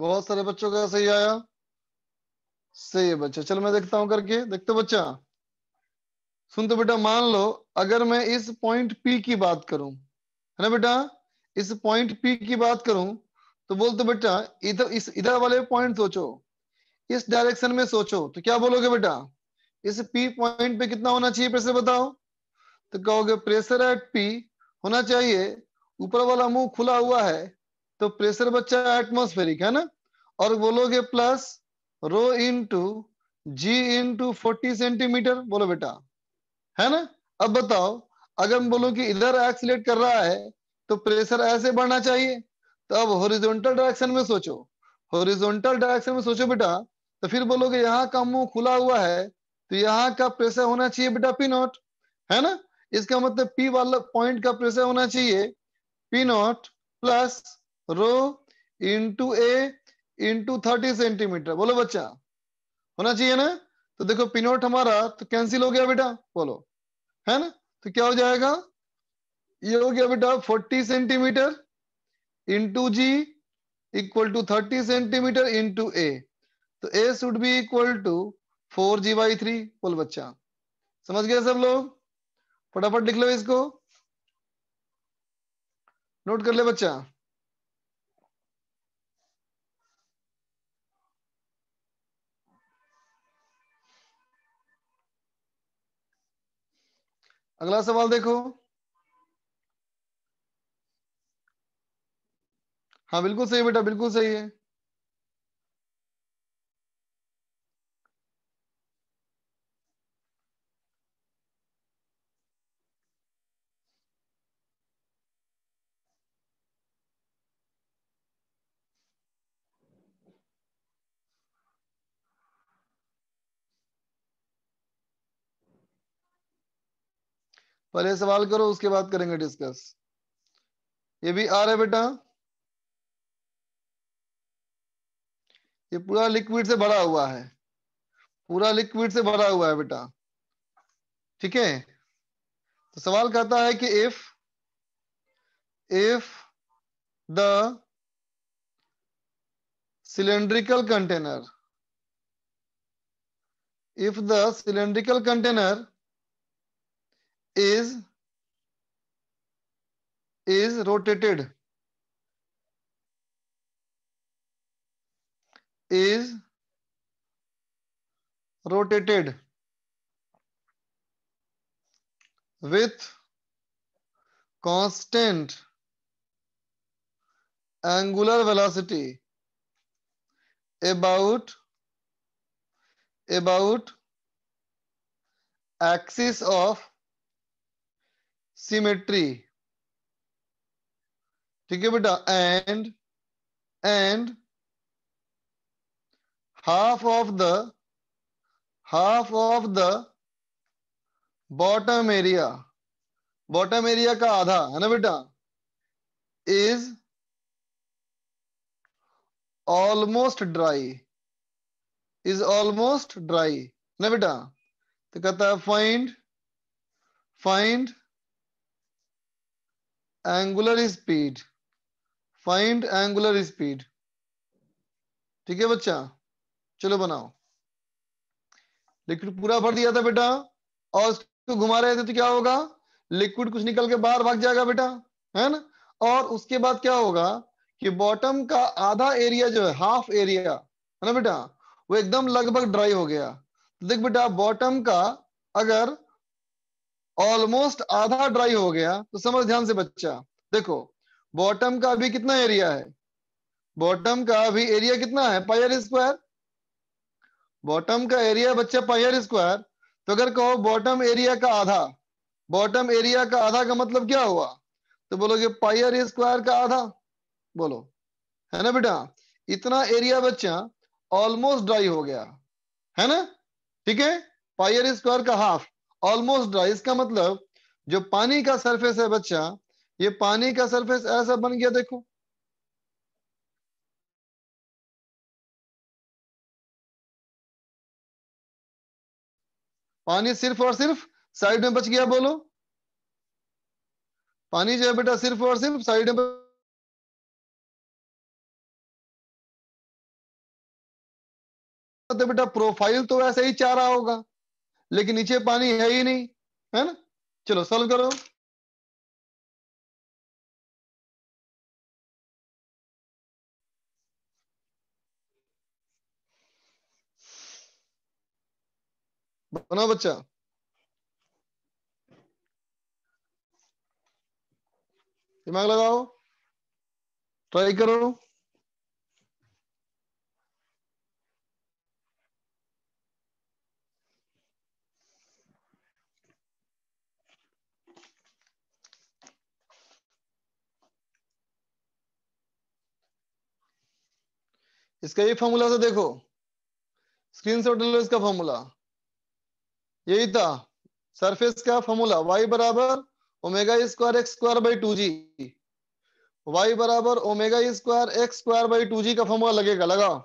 बहुत सारे बच्चों का सही आया सही है बच्चा चल मैं देखता हूं करके देखते बच्चा सुन तो बेटा मान लो अगर मैं इस पॉइंट पी की बात करूं है ना बेटा इस पॉइंट पी की बात करूं तो बोलते तो बेटा इधर इस इधर वाले पॉइंट सोचो इस डायरेक्शन में सोचो तो क्या बोलोगे बेटा इस पी पॉइंट पे कितना होना चाहिए प्रेशर बताओ तो कहोगे प्रेशर एट पी होना चाहिए ऊपर वाला मुंह खुला हुआ है तो प्रेशर बच्चा एटमोस्फेरिक है ना और बोलोगे plus rho into G into forty centimetre बोलो बेटा है ना अब बताओ अगर हम बोलो कि इधर एक्सलेट कर रहा है तो प्रेशर ऐसे बढ़ना चाहिए तो अब होरिजोनटल डायरेक्शन में सोचो होरिजोनटल डायरेक्शन में सोचो बेटा तो फिर बोलोगे यहाँ का मुंह खुला हुआ है तो यहाँ का प्रेशर होना चाहिए बेटा पी नॉट है ना इसका मतलब पी वाला पॉइंट का प्रेशर होना चाहिए P naught plus rho into A into thirty centimetre बोलो बच्चा होना चाहिए ना तो देखो पिनोट हमारा तो कैंसिल हो गया बेटा बोलो है ना तो क्या हो जाएगा ये हो गया बेटा forty centimetre into G equal to thirty centimetre into A तो A should be equal to four ji by three बोल बच्चा समझ गए सब लोग फटाफट लिख लो इसको नोट कर ले बच्चा अगला सवाल देखो हाँ बिल्कुल सही बेटा बिल्कुल सही है पहले सवाल करो उसके बाद करेंगे डिस्कस ये भी आ रहा है बेटा ये पूरा लिक्विड से भरा हुआ है पूरा लिक्विड से भरा हुआ है बेटा ठीक है तो सवाल कहता है कि if if the cylindrical container if the cylindrical container is is rotated is rotated with constant angular velocity about about axis of symmetry ठीक है बेटा and and half of the half of the bottom area bottom area का आधा है ना बेटा is almost dry is almost dry है ना बेटा तो कहता है find find angular speed find angular speed ठीक है बच्चा चलो बनाओ लिक्विड पूरा भर दिया था बेटा और उसको घुमा रहे थे तो क्या होगा लिक्विड कुछ निकल के बाहर भाग जाएगा बेटा है ना और उसके बाद क्या होगा कि बॉटम का आधा एरिया जो है हाफ एरिया है ना बेटा वो एकदम लगभग ड्राई हो गया तो देख बेटा बॉटम का अगर ऑलमोस्ट आधा ड्राई हो गया तो समझ ध्यान से बच्चा देखो बॉटम का अभी कितना एरिया है बॉटम का अभी एरिया कितना है पायर स्क्वायर बॉटम का एरिया बच्चा पायर स्क्वायर तो अगर कहो बॉटम एरिया का आधा बॉटम एरिया का आधा का मतलब क्या हुआ तो बोलोगे पायर स्क्वायर का आधा बोलो है ना बेटा इतना एरिया बच्चा ऑलमोस्ट ड्राई हो गया है ना ठीक है पायर स्क्वायर का हाफ ऑलमोस्ट ड्राई इसका मतलब जो पानी का सरफेस है बच्चा ये पानी का सरफेस ऐसा बन गया देखो पानी सिर्फ और सिर्फ साइड में बच गया बोलो पानी जो है बेटा सिर्फ और सिर्फ साइड में तो बेटा प्रोफाइल तो ऐसे ही चाह रहा होगा लेकिन नीचे पानी है ही नहीं है ना चलो सॉल्व करो बनाओ बच्चा दिमाग लगाओ ट्राई करो इसका ये फॉर्मूला था देखो स्क्रीन शॉट लो इसका फॉर्मूला यही था सरफेस का फॉर्मूला वाई बराबर omega square X square by two G Y बराबर omega square X square by two G का फॉर्मूला लगेगा लगाओ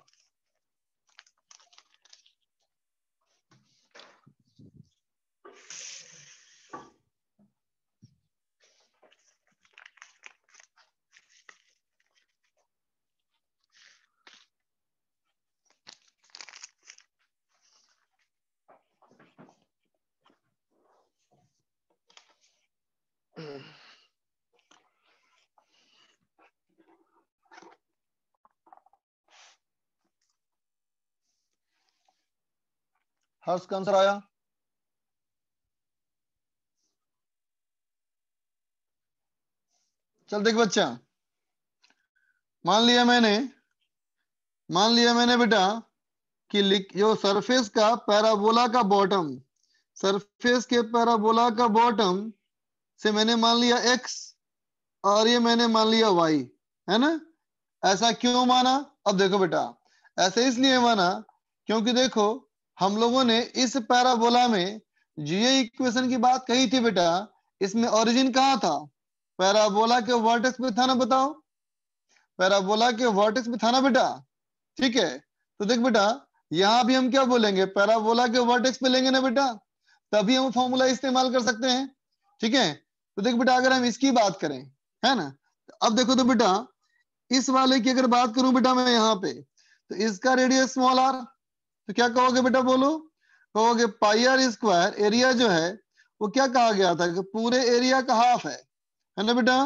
हर्ष का आंसर आया चल देख बच्चा मान लिया मैंने मान लिया मैंने बेटा कि यो सरफेस का पैराबोला का बॉटम सरफेस के पैराबोला का बॉटम से मैंने मान लिया एक्स और ये मैंने मान लिया वाई है ना ऐसा क्यों माना अब देखो बेटा ऐसे इसलिए माना क्योंकि देखो हम लोगों ने इस पैराबोला में जो ये इक्वेशन की बात कही थी बेटा इसमें ओरिजिन कहा था पैराबोला के वर्टेक्स पे था ना बताओ पैराबोला के वर्टेक्स पे था ना बेटा ठीक है तो देख बेटा यहां भी हम क्या बोलेंगे पैराबोला के वर्टेक्स पे लेंगे ना बेटा तभी हम फॉर्मूला इस्तेमाल कर सकते हैं ठीक है तो देख बेटा अगर हम इसकी बात करें है ना तो अब देखो तो बेटा इस वाले की अगर बात करूं बेटा मैं यहाँ पे तो इसका रेडियस स्मॉल आर तो क्या कहोगे बेटा बोलो कहोगे पाईआर स्क्वायर एरिया जो है वो क्या कहा गया था कि पूरे एरिया का हाफ है है ना बेटा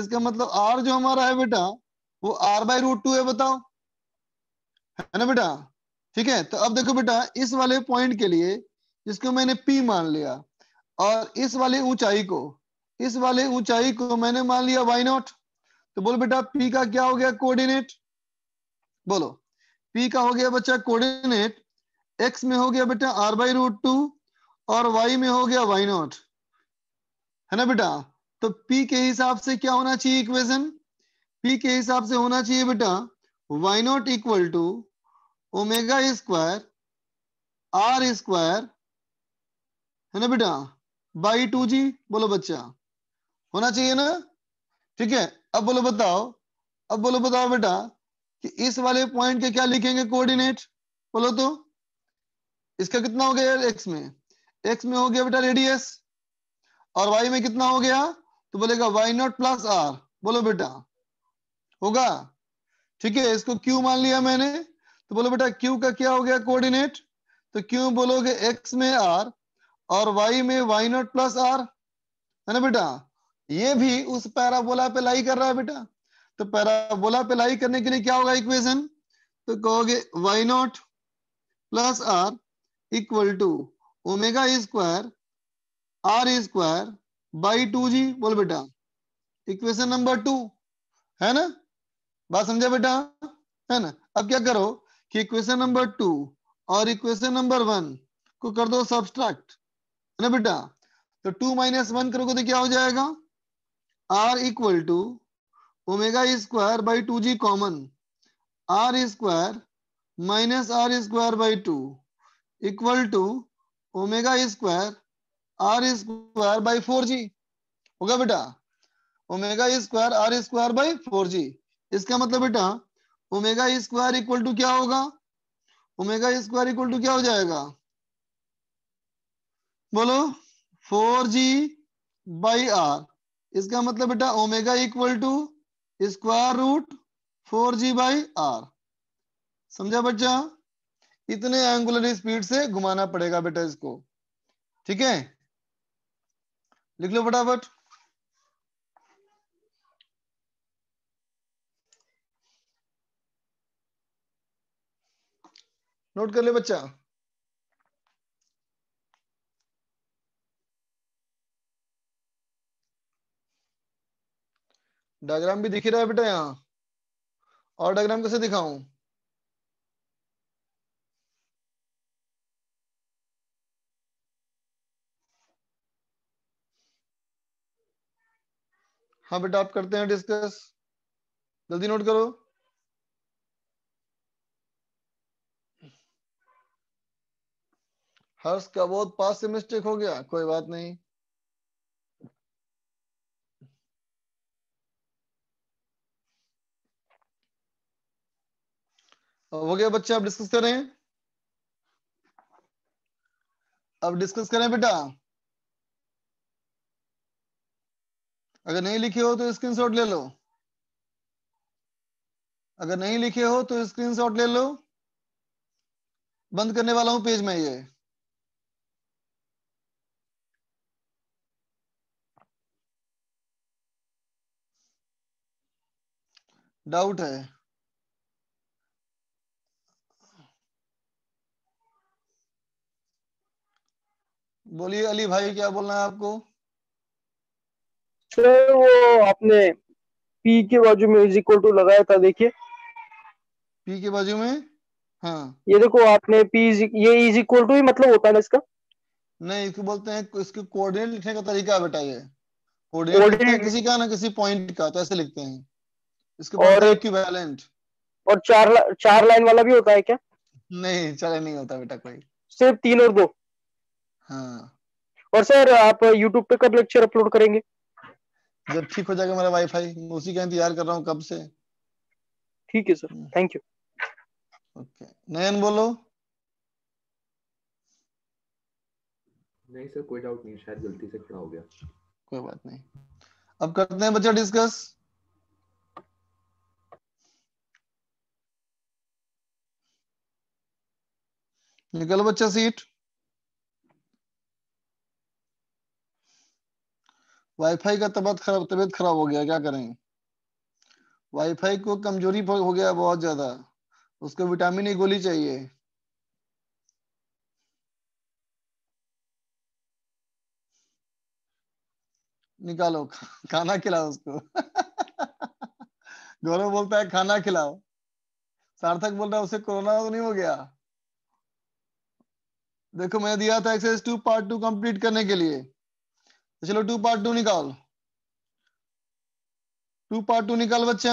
इसका मतलब आर जो हमारा है बेटा वो आर बाय रूट टू है बताओ है ना बेटा ठीक है तो अब देखो बेटा इस वाले पॉइंट के लिए जिसको मैंने पी मान लिया और इस वाले ऊंचाई को इस वाले ऊंचाई को मैंने मान लिया वाई नॉट तो बोलो बेटा पी का क्या हो गया कोऑर्डिनेट बोलो पी का हो गया बच्चा कोऑर्डिनेट एक्स में हो गया बेटा आर बाई रूट टू और वाई में हो गया वाई नॉट है ना बेटा तो पी के हिसाब से क्या होना चाहिए इक्वेशन पी के हिसाब से होना चाहिए बेटा Y naught equal to omega square are square है ना बेटा बाई टू जी बोलो बच्चा होना चाहिए ना ठीक है अब बोलो बताओ अब बोलो बताओ बेटा कि इस वाले पॉइंट के क्या लिखेंगे कोऑर्डिनेट बोलो तो इसका कितना हो गया एक्स में एक्स में हो गया बेटा रेडियस और वाई में कितना हो गया तो बोलेगा वाई नॉट प्लस आर बोलो बेटा होगा ठीक है इसको क्यू मान लिया मैंने तो बोलो बेटा क्यू का क्या हो गया कोऑर्डिनेट तो क्यू बोलोगे एक्स में आर और वाई में वाई नॉट प्लस आर है ना बेटा ये भी उस पैराबोला पे लाई कर रहा है बेटा तो पैराबोला पे लाई करने के लिए क्या होगा इक्वेशन तो कहोगे y naught plus r equal to omega square are square by two जी बोल बेटा इक्वेशन नंबर टू है ना बात समझा बेटा है ना अब क्या करो कि इक्वेशन नंबर टू और इक्वेशन नंबर वन को कर दो सब्सट्रैक्ट है ना बेटा तो टू माइनस वन करोगे तो क्या हो जाएगा r equal to omega square by two g common r square minus r square by two equal to omega square are square by four g होगा बेटा omega square are square by four g इसका मतलब बेटा omega square equal to क्या होगा omega square equal to क्या हो जाएगा बोलो फोर जी बाई आर इसका मतलब बेटा omega equal to square root four ji by r समझा बच्चा इतने एंगुलर स्पीड से घुमाना पड़ेगा बेटा इसको ठीक है लिख लो फटाफट नोट कर ले बच्चा डायग्राम भी दिख रहा है बेटा यहाँ और डायग्राम कैसे दिखाऊं हाँ बेटा आप करते हैं डिस्कस जल्दी नोट करो हर्ष का बहुत पास से मिस्टेक हो गया कोई बात नहीं हो गया बच्चे आप डिस्कस करें अब डिस्कस करें बेटा अगर नहीं लिखे हो तो स्क्रीनशॉट ले लो अगर नहीं लिखे हो तो स्क्रीनशॉट ले लो बंद करने वाला हूं पेज में ये डाउट है बोलिए अली भाई क्या बोलना है आपको सर वो आपने पी के बाजू में इज इक्वल टू लगाया था देखिए पी के बाजू में हाँ ये देखो आपने पी e-, ये इज इक्वल टू ही मतलब होता है ना इसका नहीं इसको बोलते हैं इसके कोऑर्डिनेट लिखने का तरीका बेटा ये कोऑर्डिनेट किसी का ना किसी पॉइंट का तो ऐसे लिखते हैं इसके और इक्विवेलेंट और चार चार लाइन वाला भी होता है क्या नहीं चार नहीं होता बेटा कोई सिर्फ तीन और दो हाँ। और सर आप यूट्यूब पे कब लेक्चर अपलोड करेंगे जब ठीक हो जाएगा मेरा वाईफाई उसी का इंतजार कर रहा हूँ कब से ठीक है sir thank you okay Nayan बोलो नहीं सर कोई डाउट नहीं शायद गलती से खड़ा हो गया कोई बात नहीं अब करते हैं बच्चा डिस्कस निकल बच्चा सीट वाईफाई का तबियत खराब तबियत खराब हो गया क्या करें वाईफाई को कमजोरी हो गया बहुत ज्यादा उसको विटामिन की गोली चाहिए निकालो खाना खिलाओ उसको (laughs) गौरव बोलता है खाना खिलाओ सार्थक बोल रहा है उसे कोरोना तो नहीं हो गया देखो मैंने दिया था exercise two part two complete करने के लिए तो चलो टू पार्ट टू निकाल टू पार्ट टू निकाल बच्चे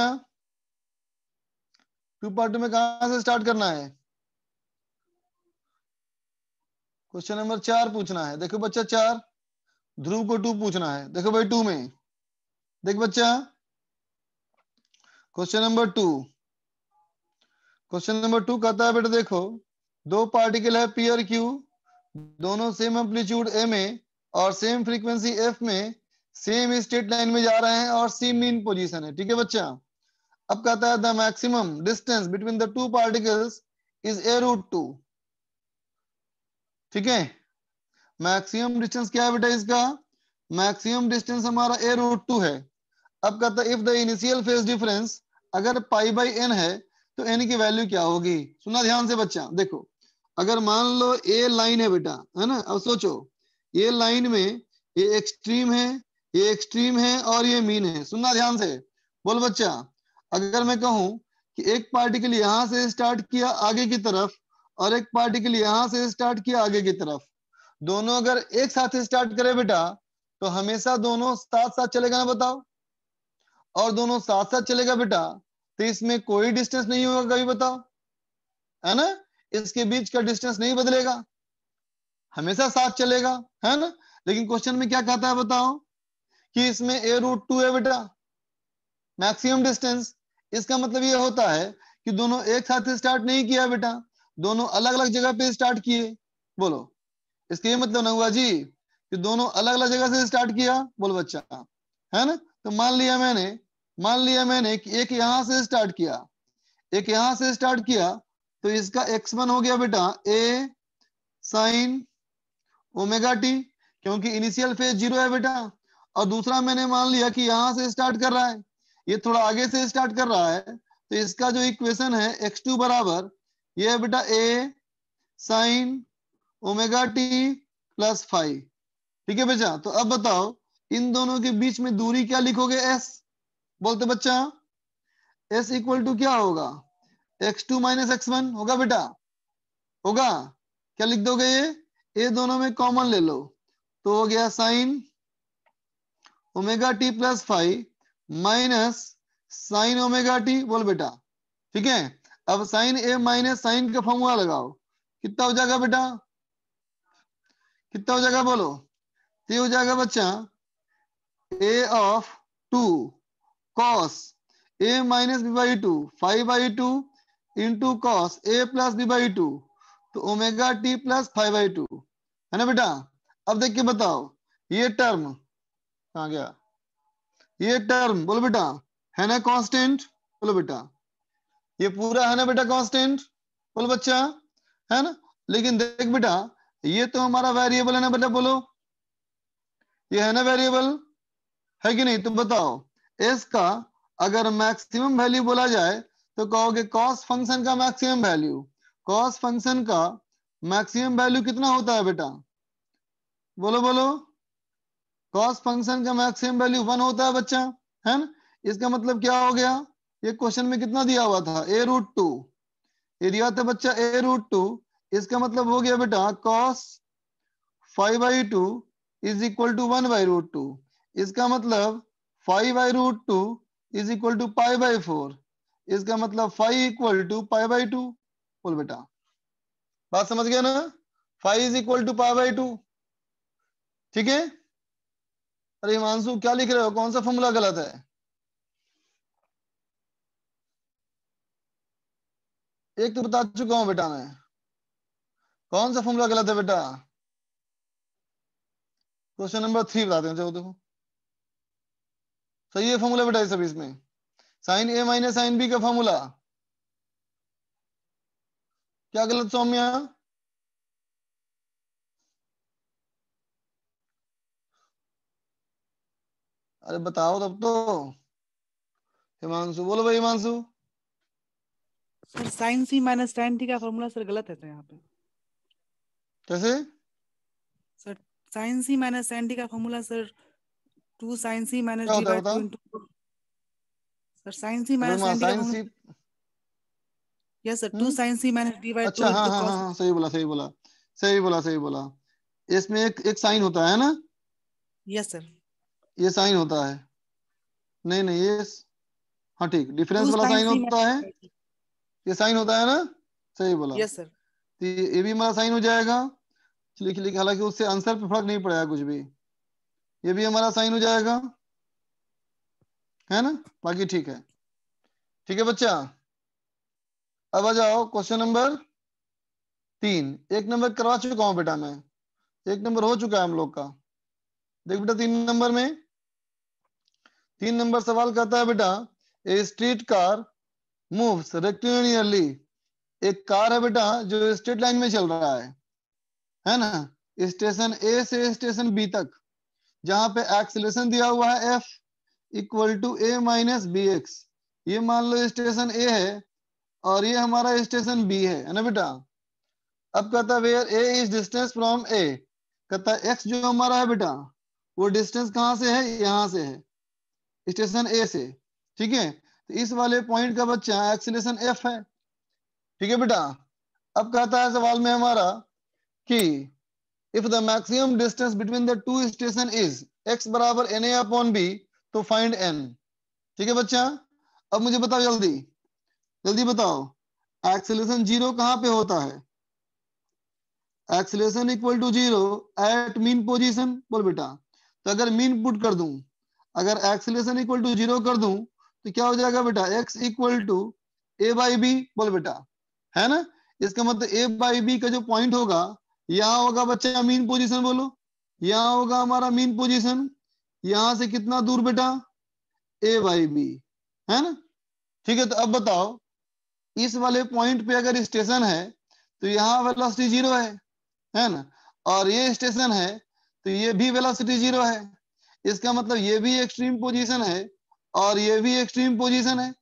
टू पार्ट टू में कहा से स्टार्ट करना है क्वेश्चन नंबर चार पूछना है देखो बच्चा चार ध्रुव को टू पूछना है देखो भाई टू में देख बच्चा question number two question number two कहता है बेटा देखो दो पार्टिकल है पी और क्यू दोनों सेम एम्पलीट्यूड एम ए और सेम फ्रीक्वेंसी एफ में सेम स्टेट लाइन में जा रहे हैं और सेम मीन पोजीशन है ठीक है बच्चा अब कहता है the maximum distance between the two particles is a root two ठीक है मैक्सिमम डिस्टेंस क्या है बेटा इसका मैक्सिमम डिस्टेंस हमारा ए रूट टू है अब कहता है if the initial phase difference अगर पाई बाई एन है तो एन की वैल्यू क्या होगी सुना ध्यान से बच्चा देखो अगर मान लो ए लाइन है बेटा है ना अब सोचो ये लाइन में ये एक्सट्रीम है ये एक्सट्रीम है और ये मीन है सुनना ध्यान से बोल बच्चा अगर मैं कहूं कि एक पार्टिकल यहां से स्टार्ट किया आगे की तरफ और एक पार्टिकल यहां से स्टार्ट किया आगे की तरफ दोनों अगर एक साथ स्टार्ट करे बेटा तो हमेशा दोनों साथ साथ चलेगा ना बताओ और दोनों साथ साथ चलेगा बेटा तो इसमें कोई डिस्टेंस नहीं होगा कभी बताओ है ना इसके बीच का डिस्टेंस नहीं बदलेगा हमेशा साथ चलेगा है ना लेकिन क्वेश्चन में क्या कहता है बताओ कि इसमें ए रूट टू है बेटा मैक्सिमम डिस्टेंस इसका मतलब ये होता है कि दोनों एक साथ स्टार्ट नहीं किया बेटा दोनों अलग अलग जगह पे स्टार्ट किए बोलो इसका ये मतलब ना हुआ जी कि दोनों अलग अलग जगह से स्टार्ट किया बोलो बच्चा है ना तो मान लिया मैंने मान लिया मैंने कि एक यहां से स्टार्ट किया एक यहां से स्टार्ट किया तो इसका एक्स वन हो गया बेटा ए साइन ओमेगा टी क्योंकि इनिशियल फेज जीरो है बेटा और दूसरा मैंने मान लिया कि यहां से स्टार्ट कर रहा है ये थोड़ा आगे से स्टार्ट कर रहा है तो इसका जो इक्वेशन है एक्स टू बराबर ये है बेटा a sine omega t plus phi ठीक है बेटा तो अब बताओ इन दोनों के बीच में दूरी क्या लिखोगे एस बोलते बच्चा एस इक्वल टू क्या होगा x two minus x one होगा बेटा होगा क्या लिख दोगे ये ये दोनों में कॉमन ले लो तो हो गया sine omega t plus phi minus sine omega t बोल बेटा ठीक है अब साइन ए माइनस साइन का फॉर्मूला लगाओ कितना हो जाएगा बेटा कितना हो जाएगा बोलो ये हो जाएगा बच्चा a of two cos a minus b by two phi by two into cos a plus b by two तो omega t plus phi by two है ना बेटा अब देखिए बताओ ये टर्म कहा गया ये टर्म बोलो बेटा है ना कांस्टेंट बोलो बेटा ये पूरा है ना बेटा कांस्टेंट बोलो बच्चा है ना लेकिन देख बेटा ये तो हमारा वेरिएबल है ना बेटा बोलो ये है ना वेरिएबल है कि नहीं तो बताओ इसका अगर मैक्सिमम वैल्यू बोला जाए तो कहोगे कॉस्ट फंक्शन का मैक्सिमम वैल्यू कॉस फंक्शन का मैक्सिमम वैल्यू कितना होता है बेटा बोलो बोलो कॉस फंक्शन का मैक्सिमम वैल्यू वन होता है बच्चा है ना इसका मतलब क्या हो गया ये क्वेश्चन में कितना दिया हुआ था ए रूट टू ये दिया था बच्चा ए रूट टू इसका मतलब हो गया बेटा cos phi by two is equal to one by root two इसका मतलब phi by root two is equal to pi by four इसका मतलब phi equal to pi by two बोल बेटा बात समझ गया ना phi is equal to pi by two ठीक है अरे हिमांशु क्या लिख रहे हो कौन सा फॉर्मूला गलत है एक तो बता चुका हूं बेटा मैं कौन सा फॉर्मूला गलत है बेटा क्वेश्चन नंबर थ्री बताते हैं चलो देखो सही है फॉर्मूला बेटा इस सब इसमें sine a minus sine b का फॉर्मूला क्या गलत सौम्या अरे बताओ तब तो हिमांशु बोलो भाई Himanshu sir sine c minus ten theta का फॉर्मूला सर गलत है सर यहाँ पे कैसे sir sine c minus ten theta का formula sir two sine c minus g by two sir sine c minus ten theta yes sir two sine c minus d अच्छा हाँ हाँ, हाँ हाँ सही बोला सही बोला सही बोला सही बोला इसमें एक एक साइन होता है ना यस सर ये साइन होता है नहीं नहीं ये हाँ ठीक डिफरेंस वाला साइन होता है ये साइन होता है ना सही बोला यस सर तो ये भी हमारा साइन हो जाएगा लिख लिख हालांकि उससे आंसर पे फर्क नहीं पड़ेगा कुछ भी ये भी हमारा साइन हो जाएगा है ना बाकी ठीक है ठीक है बच्चा अब आ जाओ क्वेश्चन नंबर तीन एक नंबर करवा चुका हूं बेटा मैं एक नंबर हो चुका है हम लोग का देख बेटा तीन नंबर में तीन नंबर सवाल कहता है बेटा a street car moves rectilinearly एक कार है बेटा जो स्ट्रेट लाइन में चल रहा है है ना स्टेशन ए से स्टेशन बी तक जहां पे एक्सलेशन दिया हुआ है f equal to A minus b x ये मान लो स्टेशन ए है और ये हमारा स्टेशन बी है है ना बेटा अब कहता where a is distance from a कहता एक्स जो हमारा है बेटा वो डिस्टेंस कहाँ से है यहाँ से है स्टेशन ए से ठीक है तो इस वाले पॉइंट का बच्चा एक्सीलेशन एफ है ठीक है बेटा अब कहता है सवाल में हमारा कि if the maximum distance between the two station is x बराबर एन ए अपॉन बी तो फाइंड एन ठीक है बच्चा अब मुझे बताओ जल्दी जल्दी बताओ एक्सेलेशन जीरो कहां पे होता है acceleration equal to zero at mean position बोल बेटा तो अगर मीन पुट कर दूं अगर एक्सेलेशन इक्वल टू जीरो कर दूं तो क्या हो जाएगा बेटा x equal to A by b बोल बेटा है ना इसका मतलब ए बाई बी का जो पॉइंट होगा यहाँ होगा बच्चा मीन पोजिशन बोलो यहां होगा हमारा मीन पोजिशन यहां से कितना दूर बेटा ए बाई बी है ना ठीक है तो अब बताओ इस वाले पॉइंट पे अगर स्टेशन है तो यहाँ वेलोसिटी जीरो है है ना और ये स्टेशन है तो ये भी वेलोसिटी जीरो है इसका मतलब ये भी एक्सट्रीम पोजीशन है और ये भी एक्सट्रीम पोजीशन है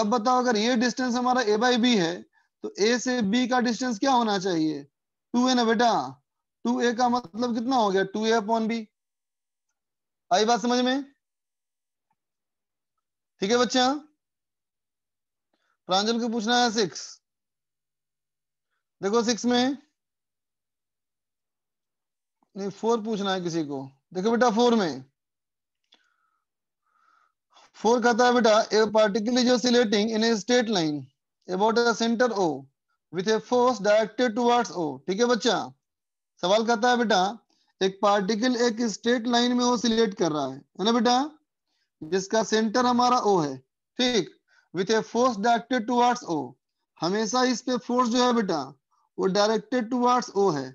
अब बताओ अगर ये डिस्टेंस हमारा ए बाई बी है तो ए से बी का डिस्टेंस क्या होना चाहिए टू ए ना बेटा टू ए का मतलब कितना हो गया टू ए अपॉन बी आई बात समझ में ठीक है बच्चा प्रांजल को पूछना है सिक्स देखो सिक्स में नहीं फोर पूछना है किसी को देखो बेटा फोर में फोर कहता है बेटा a particle is oscillating in a straight line about a centre o with a force directed towards o ठीक है बच्चा सवाल कहता है बेटा एक पार्टिकल एक स्ट्रेट लाइन में ओसिलेट कर रहा है है ना बेटा जिसका सेंटर हमारा ओ है ठीक with a force directed towards o हमेशा इस पे फोर्स जो है बेटा वो डायरेक्टेड टूवर्ड्स ओ है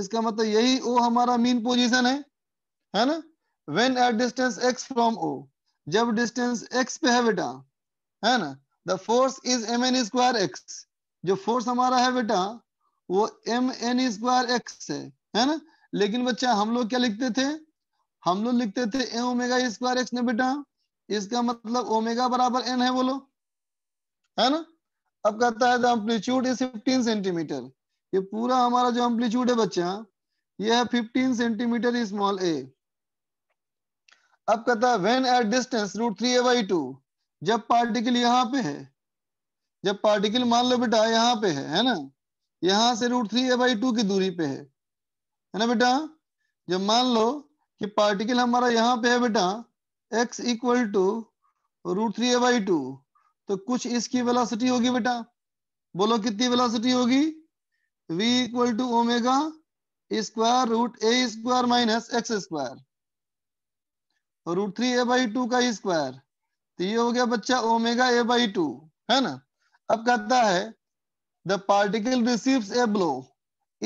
इसका मतलब यही ओ हमारा मीन पोजीशन है है ना when at distance x from o जब डिस्टेंस एक्स पे है बेटा है ना the force is m n square x जो फोर्स हमारा है बेटा वो एम एन स्क्वायर एक्स है है ना लेकिन बच्चा हम लोग क्या लिखते थे हम लोग लिखते थे एम ओमेगा स्क्वायर एक्स ने बेटा इसका मतलब ओमेगा बराबर एन है बोलो है ना अब कहता है एम्पलीट्यूड इज 15 सेंटीमीटर ये पूरा हमारा जो एम्पलीट्यूड है बच्चा हाँ, ये है 15 सेंटीमीटर स्मॉल ए अब कहता है when at distance root three a by two जब पार्टिकल यहाँ पे है जब पार्टिकल मान लो बेटा यहाँ पे है है ना यहाँ से root three a by two की दूरी पे है है ना बेटा जब मान लो कि पार्टिकल हमारा यहाँ पे है बेटा x equal to root three a by two तो कुछ इसकी वेलोसिटी होगी बेटा बोलो कितनी वेलोसिटी होगी v equal to omega square root a square minus x square root three a by two का स्क्वायर तो ये हो गया बच्चा ओमेगा ए बाई टू है ना अब कहता है the particle receives a blow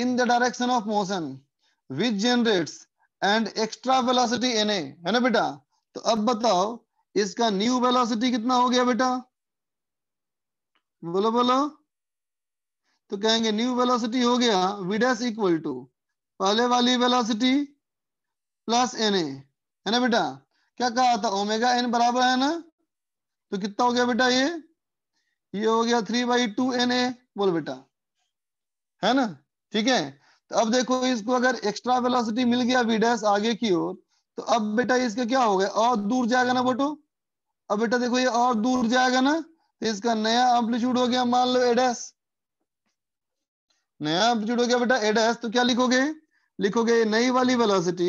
in the direction of motion which generates and extra velocity n a है ना बेटा तो अब बताओ इसका न्यू वेलोसिटी कितना हो गया बेटा बोलो बोलो तो कहेंगे न्यू वेलोसिटी हो गया विडेस इक्वल टू पहले वाली वेलोसिटी प्लस एन ए है ना बेटा क्या कहा था ओमेगा एन बराबर है ना तो कितना हो गया बेटा ये ये हो गया three by two n a बोलो बेटा है ना ठीक है तो अब देखो इसको अगर एक्स्ट्रा वेलोसिटी मिल गया विडस आगे की ओर तो अब बेटा इसका क्या हो गया और दूर जाएगा ना बोटो अब बेटा देखो ये और दूर जाएगा ना तो इसका नया एम्पलीट्यूड हो गया मान लो एडस नया एम्पलीट्यूड हो गया बेटा एडस तो क्या लिखोगे लिखोगे नई वाली velocity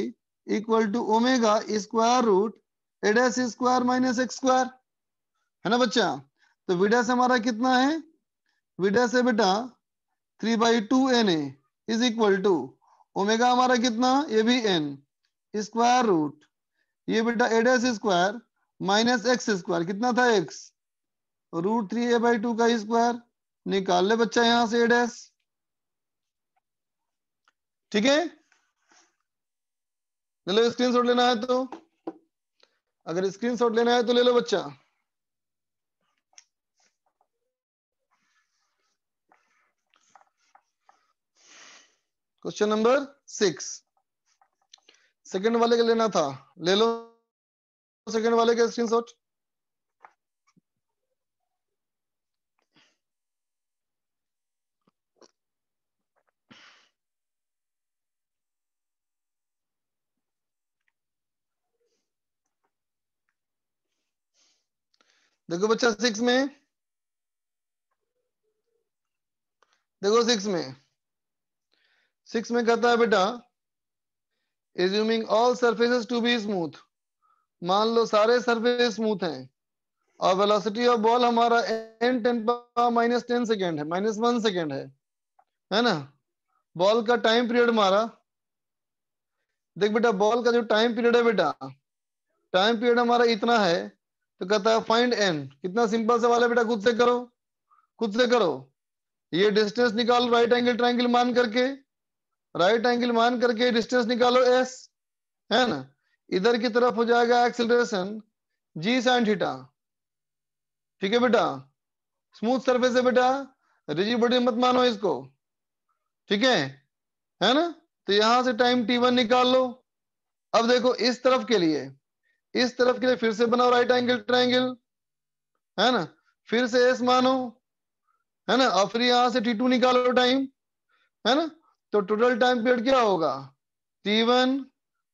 equal to omega square root a dash square minus x square है ना बच्चा तो विडस हमारा कितना है विडस है बेटा three by two n a is equal to omega हमारा कितना ये भी एन स्क्वायर रूट ये बेटा a dash square minus x square कितना था x root three a by two का स्क्वायर निकाल ले बच्चा यहां से ए डैश ठीक है ले लो स्क्रीनशॉट लेना है तो अगर स्क्रीनशॉट लेना है तो ले लो बच्चा क्वेश्चन नंबर सिक्स सेकंड वाले का लेना था ले लो सेकंड वाले का स्क्रीनशॉट देखो बच्चा सिक्स में देखो सिक्स में सिक्स में कहता है बेटा assuming all surfaces to be smooth मान लो सारे सर्फेस स्मूथ हैं और वेलोसिटी ऑफ बॉल हमारा n ten minus ten second है माइनस वन सेकेंड है है ना बॉल का टाइम पीरियड हमारा देख बेटा बॉल का जो टाइम पीरियड है बेटा टाइम पीरियड हमारा इतना है तो कहता है फाइंड एन कितना सिंपल सवाल है बेटा खुद से करो खुद से करो ये डिस्टेंस निकालो राइट एंगल ट्राइंगल मान करके राइट एंगल मान करके डिस्टेंस निकालो एस है ना इधर की तरफ हो जाएगा एक्सिलेशन जी साइन थीटा ठीक है बेटा स्मूथ सरफेस है बेटा रिजी बॉडी मत मानो इसको ठीक है है ना तो यहां से टाइम टी वन निकाल लो अब देखो इस तरफ के लिए इस तरफ के लिए फिर से बनाओ राइट एंगल ट्राइंगल है ना फिर से एस मानो है ना और फिर यहां से टी टू निकालो टाइम है ना तो टोटल टाइम पीरियड क्या होगा t one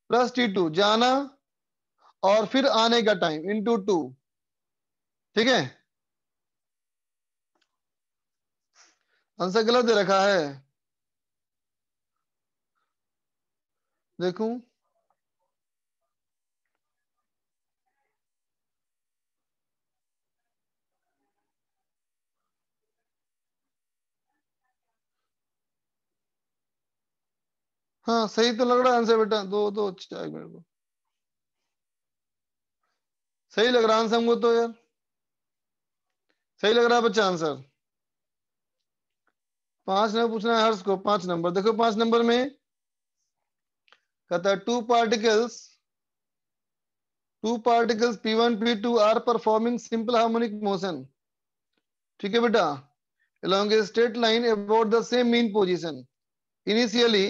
plus t two जाना और फिर आने का टाइम इंटू टू ठीक है आंसर गलत दे रखा है देखूं हाँ सही तो लग रहा है आंसर बेटा दो दो चाय मेरे को सही लग रहा आंसर हमको तो यार सही लग रहा है बच्चा आंसर पांच नंबर पूछना है हर्ष को पांच नंबर देखो पांच नंबर में कहता है two particles two particles p one p two are performing simple harmonic motion ठीक है बेटा along a straight line about the same mean position initially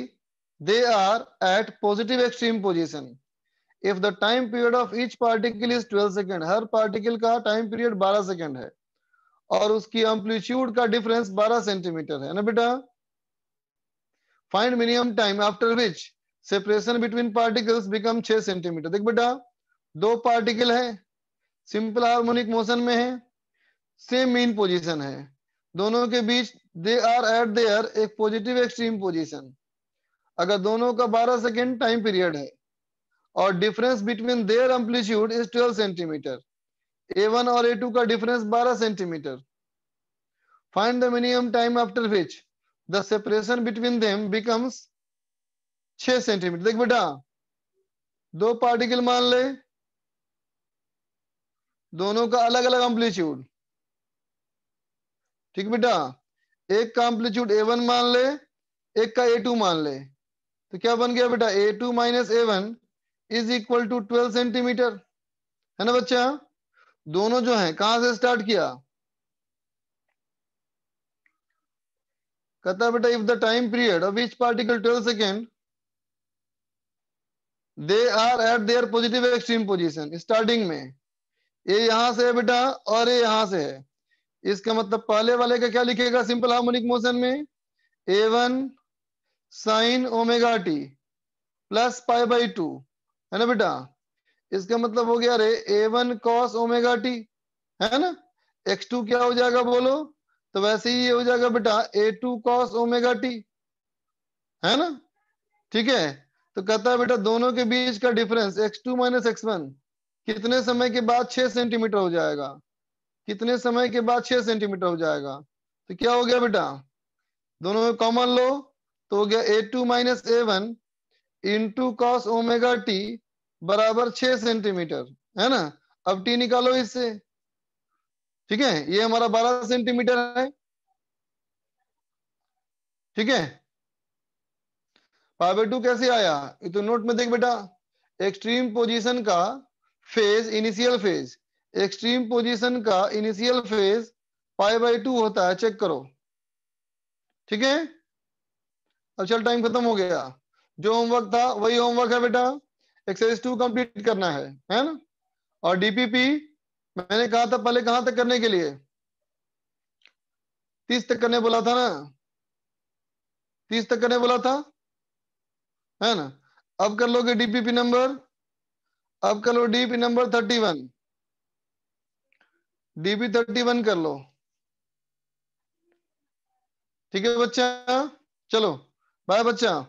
they are at positive extreme position if the time period of each particle is 12 second हर particle ka time period 12 second hai aur uski amplitude ka difference 12 cm hai na beta find minimum time after which separation between particles become 6 cm dekh beta do particle hai simple harmonic motion mein hai same mean position hai दोनों के बीच they are at their एक positive extreme position अगर दोनों का 12 second time period है और difference between their amplitude is 12 centimetre a one और a two का difference 12 centimetre find the minimum time after which the separation between them becomes 6 centimetre देख बेटा दो पार्टिकल मान ले दोनों का अलग अलग एम्पलीट्यूड ठीक बेटा एक का एम्पलीट्यूड ए वन मान ले एक का ए टू मान ले तो क्या बन गया बेटा a two minus a one is equal to twelve centimetre है ना बच्चा दोनों जो है कहां से स्टार्ट किया कहता बेटा if the time period of each particle twelve second they are at their positive extreme position starting में ये यहां से है बेटा और ये यहां से है इसका मतलब पहले वाले का क्या लिखेगा सिंपल हार्मोनिक मोशन में a one sine omega t plus pi by two है ना बेटा इसका मतलब हो गया रे a one cos omega t है ना एक्स टू क्या हो जाएगा बोलो तो वैसे ही ये हो जाएगा बेटा a two cos omega t है ना ठीक है तो कहता है बेटा दोनों के बीच का difference x two minus x one कितने समय के बाद छह सेंटीमीटर हो जाएगा कितने समय के बाद छह सेंटीमीटर हो जाएगा तो क्या हो गया बेटा दोनों में कॉमन लो तो हो गया a two minus a one into cos omega t बराबर छ सेंटीमीटर है ना अब टी निकालो इससे ठीक है ये हमारा बारह सेंटीमीटर है ठीक है पाई टू कैसे आया ये तो नोट में देख बेटा एक्सट्रीम पोजीशन का phase initial phase extreme position का initial phase pi by two होता है चेक करो ठीक है अब चल टाइम खत्म हो गया जो होमवर्क था वही होमवर्क है बेटा एक्सरसाइज टू कंप्लीट करना है है ना और डीपीपी मैंने कहा था पहले कहां तक करने के लिए तीस तक करने बोला था ना तीस तक करने बोला था है ना अब कर लोगे डीपीपी नंबर अब कर लो DP number thirty one DP thirty one कर लो ठीक है बच्चा चलो बाय बच्चा